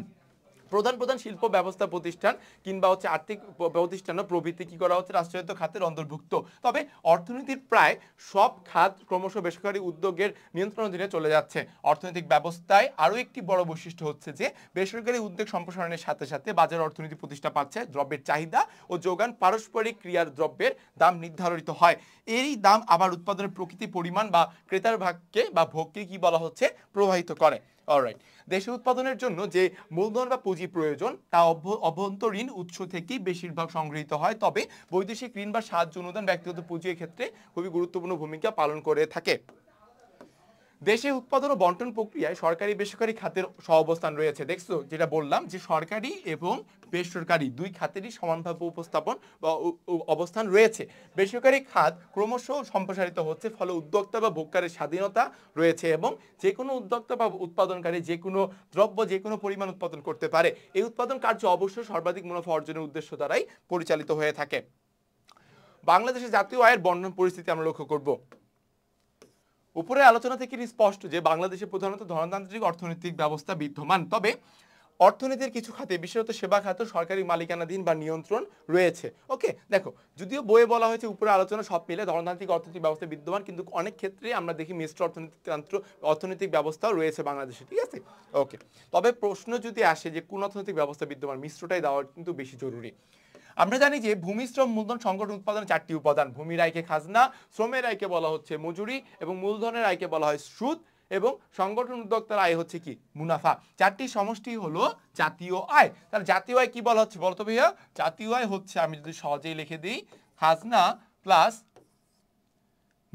প্রধান প্রধান শিল্প ব্যবস্থা প্রতিষ্ঠান কিংবা হচ্ছে আর্থিক প্রতিষ্ঠানও প্রভৃতি কী করা হচ্ছে রাষ্ট্রায়ত্ত খাতের অন্তর্ভুক্ত তবে অর্থনীতির প্রায় সব খাত ক্রমশ বেসরকারি উদ্যোগের নিয়ন্ত্রণ অধীনে চলে যাচ্ছে অর্থনৈতিক ব্যবস্থায় আরও একটি বড় বৈশিষ্ট্য হচ্ছে যে বেসরকারি উদ্যোগ সম্প্রসারণের সাথে সাথে বাজার অর্থনীতি প্রতিষ্ঠা পাচ্ছে দ্রব্যের চাহিদা ও যোগান পারস্পরিক ক্রিয়ার দ্রব্যের দাম নির্ধারিত হয় এই দাম আবার উৎপাদনের প্রকৃতি পরিমাণ বা ক্রেতার ভাগকে বা ভোগকে কি বলা হচ্ছে প্রভাবিত করে অলরাইট দেশে উৎপাদনের জন্য যে মূলধন বা পুঁজি প্রয়োজন তা অভ্যন্তরীণ উৎস থেকেই বেশিরভাগ সংগৃহীত হয় তবে বৈদেশিক ঋণ বা সাহায্য অনুদান ব্যক্তিগত পুঁজির ক্ষেত্রে খুবই গুরুত্বপূর্ণ ভূমিকা পালন করে থাকে দেশে উৎপাদন ও বন্টন প্রক্রিয়ায় সরকারি বেসরকারি খাতের সহবস্থান রয়েছে দেখছো যেটা বললাম যে সরকারি এবং বেসরকারি দুই খাতেরই সমানভাবে উপস্থাপন বা অবস্থান রয়েছে বেসরকারি খাত ক্রমশ সম্প্রসারিত হচ্ছে ফলে উদ্যোক্তা বা ভোক্তারের স্বাধীনতা রয়েছে এবং যে কোনো উদ্যোক্তা বা উৎপাদনকারী যে কোনো দ্রব্য যে কোনো পরিমাণ উৎপাদন করতে পারে এই উৎপাদন কার্য অবশ্যই সর্বাধিক মুনাফা অর্জনের উদ্দেশ্য দ্বারাই পরিচালিত হয়ে থাকে বাংলাদেশের জাতীয় আয়ের বন্টন পরিস্থিতি আমরা লক্ষ্য করব উপরে আলোচনা থেকে স্পষ্ট যে বাংলাদেশে প্রধানত ধনতান্ত্রিক অর্থনৈতিক ব্যবস্থা বিদ্যমান তবে অর্থনীতির কিছু খাতে বিশেষত সেবা খাতে সরকারি মালিকানাধীন বা নিয়ন্ত্রণ রয়েছে ওকে দেখো যদিও বইয়ে বলা হয়েছে উপরে আলোচনা সব মিলে ধনতান্ত্রিক অর্থনৈতিক ব্যবস্থা বিদ্যমান কিন্তু অনেক ক্ষেত্রে আমরা দেখি মিশ্র অর্থনৈতিক তন্ত্র অর্থনৈতিক ব্যবস্থাও রয়েছে বাংলাদেশে ঠিক আছে ওকে তবে প্রশ্ন যদি আসে যে কোন অর্থনৈতিক ব্যবস্থা বিদ্যমান মিশ্রটাই দেওয়া কিন্তু বেশি জরুরি আমরা জানি যে ভূমি শ্রম মূলধন সংগঠন উৎপাদন চারটি উপাদান ভূমির আয়কে খাজনা শ্রমের আয়কে বলা হচ্ছে মজুরি এবং মূলধনের আয়কে বলা হয় সুদ এবং সংগঠন উদ্যোক্তার আয় হচ্ছে কি মুনাফা চারটি সমষ্টি হলো জাতীয় আয় তার জাতীয় আয় কি বলা হচ্ছে বলতো ভাইয়া জাতীয় আয় হচ্ছে আমি যদি সহজেই লিখে দিই খাজনা প্লাস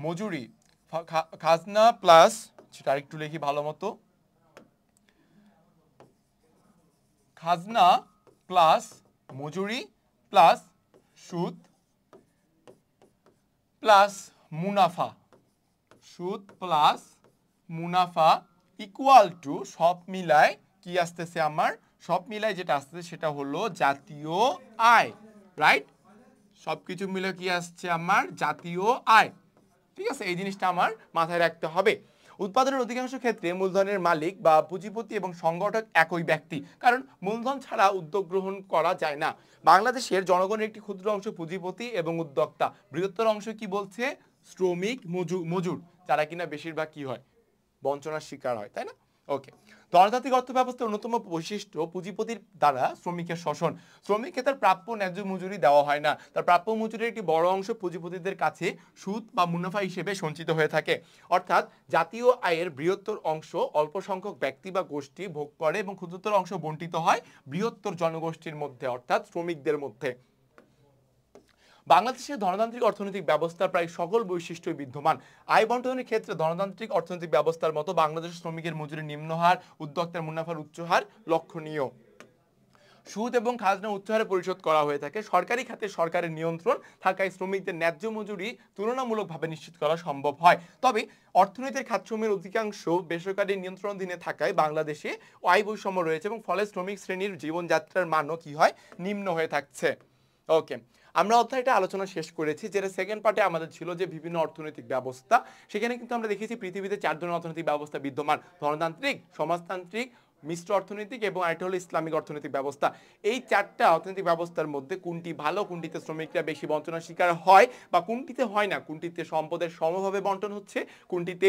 মজুরি খাজনা প্লাস সেটা আরেকটু লিখি ভালো মতো খাজনা প্লাস মজুরি প্লাস সুদ প্লাস মুনাফা সুদ প্লাস মুনাফা ইকুয়াল টু সব মিলায় কি আসতেছে আমার সব মিলায় যেটা আসতেছে সেটা হলো জাতীয় আয় রাইট সব কিছু মিলে কি আসছে আমার জাতীয় আয় ঠিক আছে এই জিনিসটা আমার মাথায় রাখতে হবে উৎপাদনের অধিকাংশ ক্ষেত্রে মূলধনের মালিক বা পুঁজিপতি এবং সংগঠক একই ব্যক্তি কারণ মূলধন ছাড়া উদ্যোগ গ্রহণ করা যায় না বাংলাদেশের জনগণের একটি ক্ষুদ্র অংশ পুঁজিপতি এবং উদ্যোক্তা বৃহত্তর অংশ কি বলছে শ্রমিক মজুর যারা কিনা বেশিরভাগ কি হয় বঞ্চনার শিকার হয় তাই না ওকে দরদাতিক অর্থ ব্যবস্থার অন্যতম বৈশিষ্ট্য পুঁজিপতির দ্বারা শ্রমিকের শোষণ শ্রমিককে তার প্রাপ্য ন্যায্য মজুরি দেওয়া হয় না তার প্রাপ্য মজুরির একটি বড় অংশ পুঁজিপতিদের কাছে সুদ বা মুনাফা হিসেবে সঞ্চিত হয়ে থাকে অর্থাৎ জাতীয় আয়ের বৃহত্তর অংশ অল্প সংখ্যক ব্যক্তি বা গোষ্ঠী ভোগ করে এবং ক্ষুদ্রতর অংশ বন্টিত হয় বৃহত্তর জনগোষ্ঠীর মধ্যে অর্থাৎ শ্রমিকদের মধ্যে বাংলাদেশের ধনতান্ত্রিক অর্থনৈতিক ব্যবস্থার প্রায় সকল বৈশিষ্ট্যই বিদ্যমান আয় বন্টনের ক্ষেত্রে ধনতান্ত্রিক অর্থনৈতিক ব্যবস্থার মতো বাংলাদেশের শ্রমিকের মজুরি নিম্নহার উদ্যোক্তার মুনাফার উচ্চহার লক্ষণীয় সুদ এবং খাজনা উচ্চহারে পরিশোধ করা হয়ে থাকে সরকারি খাতে সরকারের নিয়ন্ত্রণ থাকায় শ্রমিকদের ন্যায্য মজুরি তুলনামূলকভাবে নিশ্চিত করা সম্ভব হয় তবে অর্থনীতির খাতশ্রমের অধিকাংশ বেসরকারি নিয়ন্ত্রণাধীনে থাকায় বাংলাদেশে আয় বৈষম্য রয়েছে এবং ফলে শ্রমিক শ্রেণীর জীবনযাত্রার মানও কি হয় নিম্ন হয়ে থাকছে ওকে আমরা অধ্যায়টা আলোচনা শেষ করেছি যেটা সেকেন্ড পার্টে আমাদের ছিল যে বিভিন্ন অর্থনৈতিক ব্যবস্থা সেখানে কিন্তু আমরা দেখেছি পৃথিবীতে চার ধরনের অর্থনৈতিক ব্যবস্থা বিদ্যমান ধনতান্ত্রিক সমাজতান্ত্রিক মিশ্র অর্থনৈতিক এবং আরেকটা হলো ইসলামিক অর্থনৈতিক ব্যবস্থা এই চারটা অর্থনৈতিক ব্যবস্থার মধ্যে কোনটি ভালো কোনটিতে শ্রমিকরা বেশি বঞ্চনার শিকার হয় বা কোনটিতে হয় না কোনটিতে সম্পদের সমভাবে বন্টন হচ্ছে কোনটিতে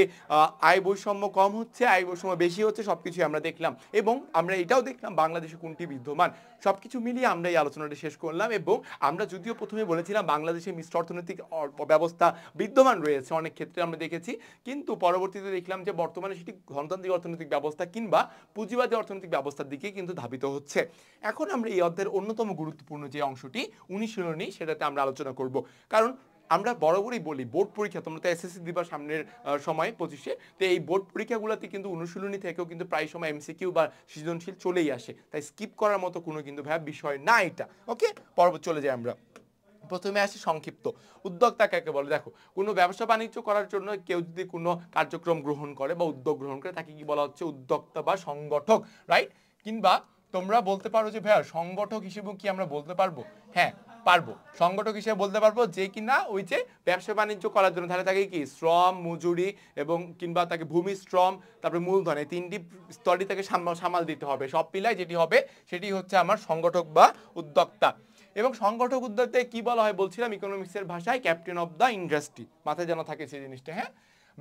আয় বৈষম্য কম হচ্ছে আয় বৈষম্য বেশি হচ্ছে সব কিছুই আমরা দেখলাম এবং আমরা এটাও দেখলাম বাংলাদেশে কোনটি বিদ্যমান সব কিছু মিলিয়ে আমরা এই আলোচনাটা শেষ করলাম এবং আমরা যদিও প্রথমে বলেছিলাম বাংলাদেশে মিশ্র অর্থনৈতিক ব্যবস্থা বিদ্যমান রয়েছে অনেক ক্ষেত্রে আমরা দেখেছি কিন্তু পরবর্তীতে দেখলাম যে বর্তমানে সেটি গণতান্ত্রিক অর্থনৈতিক ব্যবস্থা কিংবা পুঁজিবাদ পুঁজিবাদী অর্থনৈতিক ব্যবস্থার দিকে কিন্তু ধাবিত হচ্ছে এখন আমরা এই অধ্যায়ের অন্যতম গুরুত্বপূর্ণ যে অংশটি অনুশীলনী সেটাতে আমরা আলোচনা করব কারণ আমরা বরাবরই বলি বোর্ড পরীক্ষা তোমরা তো এসএসসি দিবা সামনের সময় পঁচিশে তো এই বোর্ড পরীক্ষাগুলোতে কিন্তু অনুশীলনী থেকেও কিন্তু প্রায় সময় এমসিকিউ বা সৃজনশীল চলেই আসে তাই স্কিপ করার মতো কোনো কিন্তু ভাইয়া বিষয় না এটা ওকে পর্ব চলে যাই আমরা প্রথমে আসি সংক্ষিপ্ত উদ্যোক্তা কাকে বলে দেখো কোনো ব্যবসা বাণিজ্য করার জন্য কেউ যদি কোনো কার্যক্রম গ্রহণ করে বা উদ্যোগ গ্রহণ করে তাকে কি বলা হচ্ছে উদ্যোক্তা বা সংগঠক রাইট কিংবা তোমরা বলতে পারো যে ভাইয়া সংগঠক হিসেবে কি আমরা বলতে পারবো হ্যাঁ পারবো সংগঠক হিসেবে বলতে পারবো যে কিনা ওই যে ব্যবসা বাণিজ্য করার জন্য তাহলে তাকে কি শ্রম মজুরি এবং কিংবা তাকে ভূমি শ্রম তারপরে মূলধন এই তিনটি স্তরই তাকে সামাল দিতে হবে সব পিলায় যেটি হবে সেটি হচ্ছে আমার সংগঠক বা উদ্যোক্তা এবং সংগঠক উদ্যোগতে কি বলা হয় বলছিলাম ইকোনমিক্সের ভাষায় ক্যাপ্টেন অফ দ্য ইন্ডাস্ট্রি মাথায় যেন থাকে সেই জিনিসটা হ্যাঁ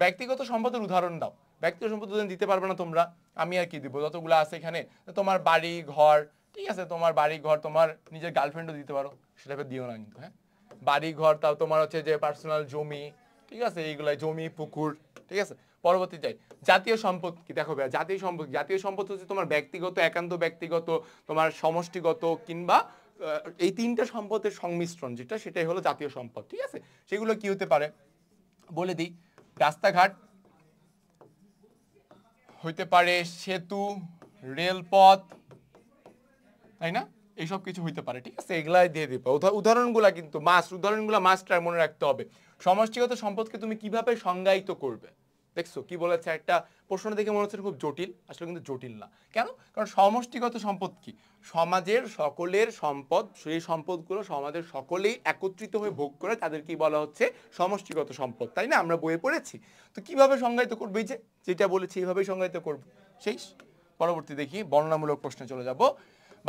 ব্যক্তিগত সম্পদের উদাহরণ দাও ব্যক্তিগত সম্পদ দিতে পারবে না তোমরা আমি আর কি দিব যতগুলো আছে এখানে তোমার বাড়ি ঘর ঠিক আছে তোমার বাড়ি ঘর তোমার নিজের গার্লফ্রেন্ডও দিতে পারো সেটাকে দিও না কিন্তু হ্যাঁ বাড়ি ঘর তাও তোমার হচ্ছে যে পার্সোনাল জমি ঠিক আছে এইগুলাই জমি পুকুর ঠিক আছে পরবর্তী চাই জাতীয় সম্পদ কি দেখো জাতীয় সম্পদ জাতীয় সম্পদ হচ্ছে তোমার ব্যক্তিগত একান্ত ব্যক্তিগত তোমার সমষ্টিগত কিংবা এই তিনটা সম্পদের সংমিশ্রণ যেটা সেটাই হলো জাতীয় সম্পদ ঠিক আছে সেগুলো কি হতে পারে বলে দিই রাস্তাঘাট হইতে পারে সেতু রেলপথ তাই না এইসব কিছু হইতে পারে ঠিক আছে এগুলাই দিয়ে দিবে উদাহরণগুলো কিন্তু মাস উদাহরণগুলো মাস্টার মনে রাখতে হবে সমষ্টিগত সম্পদকে তুমি কিভাবে সংজ্ঞায়িত করবে দেখছো কি বলেছে একটা প্রশ্ন দেখে মনে হচ্ছে খুব জটিল আসলে কিন্তু জটিল না কেন কারণ সমষ্টিগত সম্পদ কি সমাজের সকলের সম্পদ সেই সম্পদগুলো সমাজের সকলেই একত্রিত হয়ে ভোগ করে তাদেরকেই বলা হচ্ছে সমষ্টিগত সম্পদ তাই না আমরা বইয়ে পড়েছি তো কিভাবে সংজ্ঞায়িত করবে যে যেটা বলেছি এইভাবেই সংজ্ঞায়িত করবো সেই পরবর্তী দেখি বর্ণনামূলক প্রশ্নে চলে যাব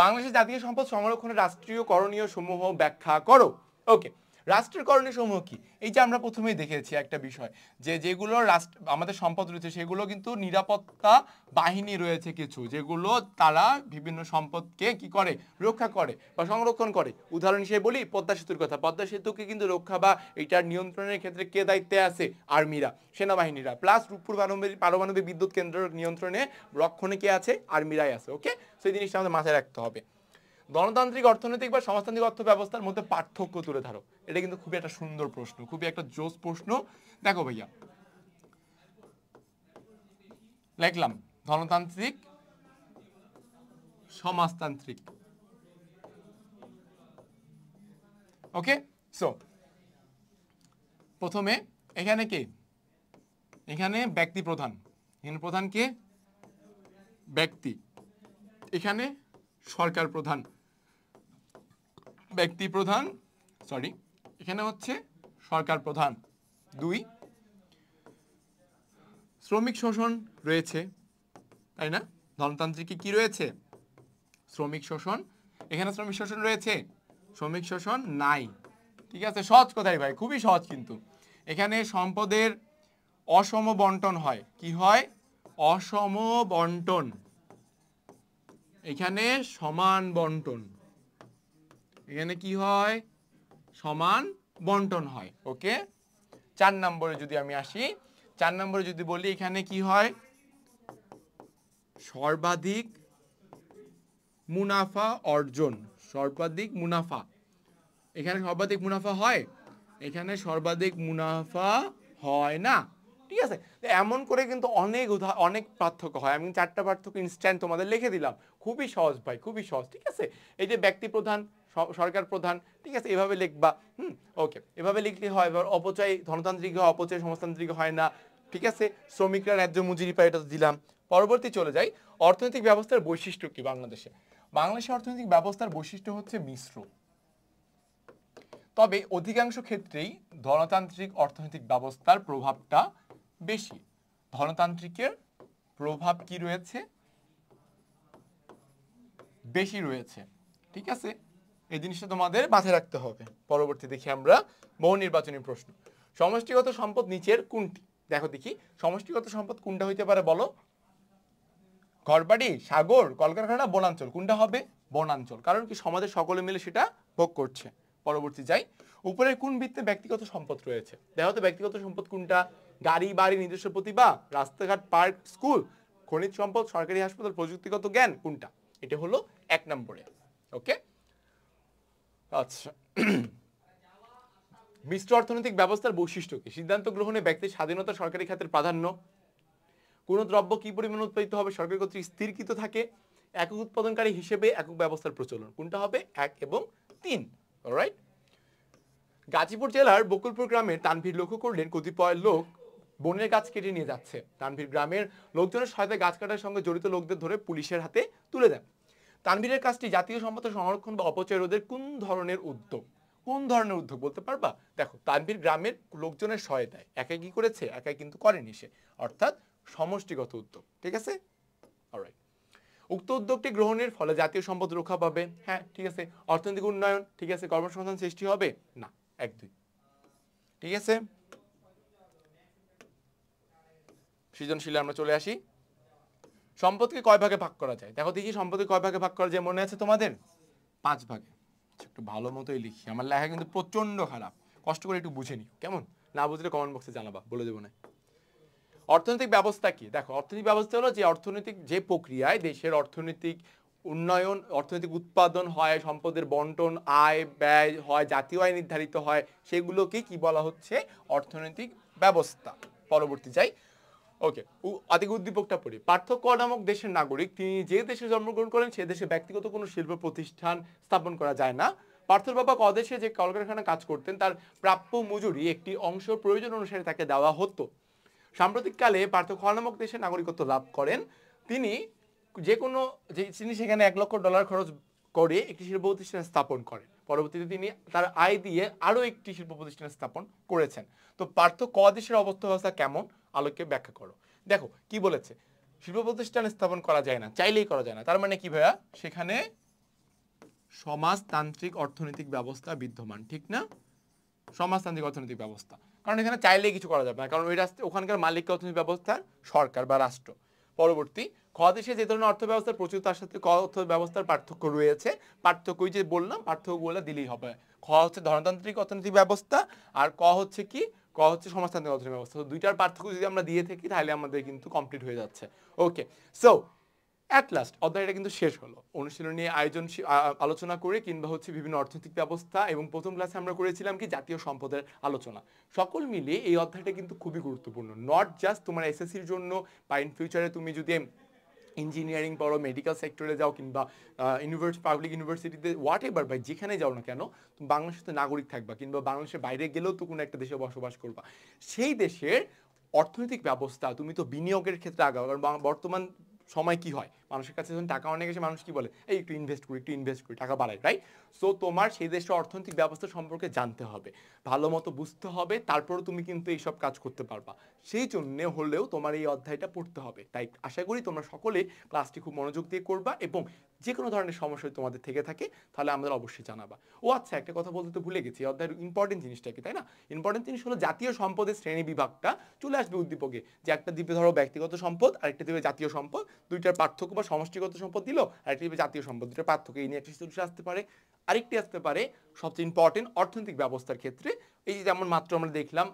বাংলাদেশের জাতীয় সম্পদ সংরক্ষণের রাষ্ট্রীয় করণীয় সমূহ ব্যাখ্যা করো ওকে রাষ্ট্রের সমূহ কি এই যে আমরা প্রথমেই দেখেছি একটা বিষয় যে যেগুলো রাষ্ট্র আমাদের সম্পদ রয়েছে সেগুলো কিন্তু নিরাপত্তা বাহিনী রয়েছে কিছু যেগুলো তারা বিভিন্ন সম্পদকে কি করে রক্ষা করে বা সংরক্ষণ করে উদাহরণ হিসেবে বলি পদ্মা সেতুর কথা পদ্মা সেতুকে কিন্তু রক্ষা বা এটার নিয়ন্ত্রণের ক্ষেত্রে কে দায়িত্বে আছে আর্মিরা সেনাবাহিনীরা প্লাস রূপপুর পারমাণবিক বিদ্যুৎ কেন্দ্রের নিয়ন্ত্রণে রক্ষণে কে আছে আর্মিরাই আছে ওকে সেই জিনিসটা আমাদের মাথায় রাখতে হবে গণতান্ত্রিক অর্থনৈতিক বা সমাজতান্ত্রিক অর্থ ব্যবস্থার মধ্যে পার্থক্য তুলে ধরো এটা কিন্তু খুবই একটা সুন্দর প্রশ্ন খুবই একটা জোস প্রশ্ন দেখো ভাইয়া লিখলাম গণতান্ত্রিক সমাজতান্ত্রিক ওকে সো প্রথমে এখানে কে এখানে ব্যক্তি প্রধান এখানে প্রধান কে ব্যক্তি এখানে সরকার প্রধান ব্যক্তি প্রধান সরি এখানে হচ্ছে সরকার প্রধান দুই শ্রমিক শোষণ রয়েছে তাই না ধনতান্ত্রিকে কি রয়েছে শ্রমিক শোষণ এখানে শ্রমিক শোষণ রয়েছে শ্রমিক শোষণ নাই ঠিক আছে সহজ কোথায় ভাই খুবই সহজ কিন্তু এখানে সম্পদের অসম বন্টন হয় কি হয় অসম বন্টন এখানে সমান বন্টন এখানে কি হয় সমান বন্টন হয় ওকে চার নম্বরে যদি আমি আসি চার নম্বরে যদি বলি এখানে কি হয় সর্বাধিক মুনাফা অর্জন সর্বাধিক মুনাফা এখানে সর্বাধিক মুনাফা হয় এখানে সর্বাধিক মুনাফা হয় না ঠিক আছে এমন করে কিন্তু অনেক উদাহ অনেক পার্থক্য হয় আমি চারটা পার্থক্য ইনস্ট্যান্ট তোমাদের লিখে দিলাম খুবই সহজ ভাই খুবই সহজ ঠিক আছে এই যে ব্যক্তি প্রধান সরকার প্রধান ঠিক আছে এভাবে লিখবা হুম ওকে এভাবে লিখলে হয় এবার অপচয় ধনতান্ত্রিক হয় অপচয় সমাজতান্ত্রিক হয় না ঠিক আছে শ্রমিকরা ন্যায্য মজুরি পায় এটা দিলাম পরবর্তী চলে যাই অর্থনৈতিক ব্যবস্থার বৈশিষ্ট্য কি বাংলাদেশে বাংলাদেশে অর্থনৈতিক ব্যবস্থার বৈশিষ্ট্য হচ্ছে মিশ্র তবে অধিকাংশ ক্ষেত্রেই ধনতান্ত্রিক অর্থনৈতিক ব্যবস্থার প্রভাবটা বেশি ধনতান্ত্রিকের প্রভাব কি রয়েছে বেশি রয়েছে ঠিক আছে এই জিনিসটা তোমাদের মাথায় রাখতে হবে পরবর্তী দেখি আমরা বহু নির্বাচনী প্রশ্ন সমষ্টিগত সম্পদ নিচের কোনটি দেখো দেখি সমষ্টিগত সম্পদ কোনটা হইতে পারে বলো ঘরবাড়ি সাগর কলকারখানা বনাঞ্চল কোনটা হবে বনাঞ্চল কারণ কি সমাজের সকলে মিলে সেটা ভোগ করছে পরবর্তী যাই উপরে কোন বৃত্তে ব্যক্তিগত সম্পদ রয়েছে দেখো তো ব্যক্তিগত সম্পদ কোনটা গাড়ি বাড়ি নিজস্ব প্রতিভা রাস্তাঘাট পার্ক স্কুল খনিজ সম্পদ সরকারি হাসপাতাল প্রযুক্তিগত জ্ঞান কোনটা এটা হলো এক নম্বরে ওকে আচ্ছা মিশ্র অর্থনৈতিক ব্যবস্থার বৈশিষ্ট্য কি সিদ্ধান্ত গ্রহণে ব্যক্তির স্বাধীনতা সরকারি খাতের প্রাধান্য কোন দ্রব্য কি পরিমাণ উৎপাদিত হবে সরকারি কর্তৃক স্থিরকৃত থাকে একক উৎপাদনকারী হিসেবে একক ব্যবস্থার প্রচলন কোনটা হবে এক এবং তিন রাইট গাজীপুর জেলার বকুলপুর গ্রামে তানভীর লক্ষ্য করলেন কতিপয় লোক বনের গাছ কেটে নিয়ে যাচ্ছে তানভীর গ্রামের লোকজনের সহায়তায় গাছ কাটার সঙ্গে জড়িত লোকদের ধরে পুলিশের হাতে তুলে দেন তানভীরের কাজটি জাতীয় সম্পদ সংরক্ষণ বা অপচয় রোধের কোন ধরনের উদ্যোগ কোন ধরনের উদ্যোগ বলতে পারবা দেখো তানভীর গ্রামের লোকজনের সহায়তায় একাই কি করেছে একাই কিন্তু করেনি সে অর্থাৎ সমষ্টিগত উদ্যোগ ঠিক আছে উক্ত উদ্যোগটি গ্রহণের ফলে জাতীয় সম্পদ রক্ষা পাবে হ্যাঁ ঠিক আছে অর্থনৈতিক উন্নয়ন ঠিক আছে কর্মসংস্থান সৃষ্টি হবে না এক দুই ঠিক আছে সৃজনশীলে আমরা চলে আসি সম্পদকে কয় ভাগে ভাগ করা যায় দেখো দেখি সম্পদকে কয় ভাগে ভাগ করা যায় মনে আছে তোমাদের পাঁচ ভাগে আচ্ছা, একটু ভালো মতোই লিখি আমার লেখা কিন্তু প্রচণ্ড খারাপ কষ্ট করে একটু বুঝে নিও কেমন না বুঝলে কমেন্ট বক্সে জানাবা বলে দেবো না অর্থনৈতিক ব্যবস্থা কি দেখো অর্থনৈতিক ব্যবস্থা হলো যে অর্থনৈতিক যে প্রক্রিয়ায় দেশের অর্থনৈতিক উন্নয়ন অর্থনৈতিক উৎপাদন হয় সম্পদের বন্টন আয় ব্যয় হয় জাতীয় আয় নির্ধারিত হয় সেগুলোকে কি বলা হচ্ছে অর্থনৈতিক ব্যবস্থা পরবর্তী যাই ওকে আদিক উদ্দীপকটা পড়ি পার্থক্য নামক দেশের নাগরিক তিনি যে দেশে জন্মগ্রহণ করেন সে দেশে ব্যক্তিগত কোনো শিল্প প্রতিষ্ঠান স্থাপন করা যায় না পার্থর বাবা কদেশে যে কলকারখানা কাজ করতেন তার প্রাপ্য মজুরি একটি অংশ প্রয়োজন অনুসারে তাকে দেওয়া হতো সাম্প্রতিককালে পার্থ খ নামক দেশে নাগরিকত্ব লাভ করেন তিনি যে কোনো যে তিনি সেখানে এক লক্ষ ডলার খরচ করে একটি শিল্প প্রতিষ্ঠান স্থাপন করেন পরবর্তীতে তিনি তার আয় দিয়ে আরও একটি শিল্প প্রতিষ্ঠান স্থাপন করেছেন তো পার্থ ক দেশের অবস্থা ব্যবস্থা কেমন আলোকে ব্যাখ্যা করো দেখো কি বলেছে শিল্প প্রতিষ্ঠান স্থাপন করা যায় না চাইলেই করা যায় না তার মানে কি ভাইয়া সেখানে সমাজতান্ত্রিক অর্থনৈতিক ব্যবস্থা বিদ্যমান ঠিক না সমাজতান্ত্রিক অর্থনৈতিক ব্যবস্থা কারণ এখানে চাইলে কিছু করা যাবে না কারণ ওই রাস্তা ওখানকার মালিক অর্থনৈতিক ব্যবস্থার সরকার বা রাষ্ট্র পরবর্তী ক দেশে যে ধরনের অর্থ ব্যবস্থার প্রচুর তার সাথে ক অর্থ ব্যবস্থার পার্থক্য রয়েছে পার্থক্যই যে বললাম পার্থক্য বলে দিলেই হবে খ হচ্ছে ধনতান্ত্রিক অর্থনৈতিক ব্যবস্থা আর ক হচ্ছে কি ক হচ্ছে সমাজতান্ত্রিক অর্থনৈতিক ব্যবস্থা তো দুইটার পার্থক্য যদি আমরা দিয়ে থাকি তাহলে আমাদের কিন্তু কমপ্লিট হয়ে যাচ্ছে ওকে সো অ্যাট লাস্ট অধ্যায়টা কিন্তু শেষ হলো অনুশীলনী আয়োজন আলোচনা করে কিংবা হচ্ছে বিভিন্ন অর্থনৈতিক ব্যবস্থা এবং প্রথম ক্লাসে আমরা করেছিলাম কি জাতীয় সম্পদের আলোচনা সকল মিলে এই অধ্যায়টা কিন্তু খুবই গুরুত্বপূর্ণ নট জাস্ট তোমার এসএসসির জন্য বা ইন ফিউচারে তুমি যদি ইঞ্জিনিয়ারিং পড়ো মেডিকেল সেক্টরে যাও কিংবা ইউনিভার্স পাবলিক ইউনিভার্সিটিতে হোয়াট এভার বা যেখানে যাও না কেন তুমি বাংলাদেশে নাগরিক থাকবা কিংবা বাংলাদেশের বাইরে গেলেও তো কোনো একটা দেশে বসবাস করবা সেই দেশের অর্থনৈতিক ব্যবস্থা তুমি তো বিনিয়োগের ক্ষেত্রে আগাও কারণ বর্তমান সময় কি হয় মানুষের কাছে যখন টাকা অনেক আছে মানুষ কি বলে এই একটু ইনভেস্ট করি একটু ইনভেস্ট করি টাকা বাড়ায় রাইট সো তোমার সেই দেশের অর্থনৈতিক ব্যবস্থা সম্পর্কে জানতে হবে ভালো মতো বুঝতে হবে তারপর তুমি কিন্তু এইসব কাজ করতে পারবা সেই জন্য হলেও তোমার এই অধ্যায়টা পড়তে হবে তাই আশা করি তোমরা সকলে ক্লাসটি খুব মনোযোগ দিয়ে করবা এবং যে কোনো ধরনের সমস্যা তোমাদের থেকে থাকে তাহলে আমাদের অবশ্যই জানাবা ও আচ্ছা একটা কথা বলতে তো ভুলে গেছি অর্থাৎ ইম্পর্টেন্ট জিনিসটা কি তাই না ইম্পর্টেন্ট জিনিস হলো জাতীয় সম্পদের শ্রেণী বিভাগটা চলে আসবে উদ্দীপকে যে একটা দ্বীপে ধরো ব্যক্তিগত সম্পদ আরেকটা দ্বীপে জাতীয় সম্পদ দুইটার পার্থক্য বা সমষ্টিগত সম্পদ দিল আরেকটা দ্বীপে জাতীয় সম্পদ দুটার পার্থক্য এই নিয়ে একটা আসতে পারে আরেকটি আসতে পারে সবচেয়ে ইম্পর্টেন্ট অর্থনৈতিক ব্যবস্থার ক্ষেত্রে এই যেমন মাত্র আমরা দেখলাম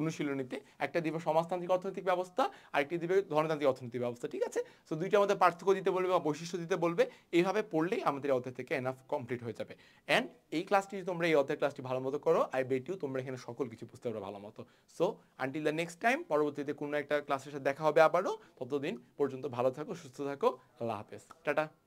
অনুশীলনীতে একটা দিবে সমাজতান্ত্রিক অর্থনৈতিক ব্যবস্থা আরেকটি দিবে ধনতান্ত্রিক অর্থনৈতিক ব্যবস্থা ঠিক আছে সো দুইটা আমাদের পার্থক্য দিতে বলবে বা বৈশিষ্ট্য দিতে বলবে এইভাবে পড়লেই আমাদের এই অধ্যায় থেকে এনাফ কমপ্লিট হয়ে যাবে অ্যান্ড এই ক্লাসটি তোমরা এই অধ্যায় ক্লাসটি ভালো মতো করো আই বেট ইউ তোমরা এখানে সকল কিছু বুঝতে পারো ভালো মতো so until the next time পরবর্তীতে কোনো একটা ক্লাসের সাথে দেখা হবে আবারও ততদিন পর্যন্ত ভালো থাকো সুস্থ থাকো আল্লাহ হাফেজ টাটা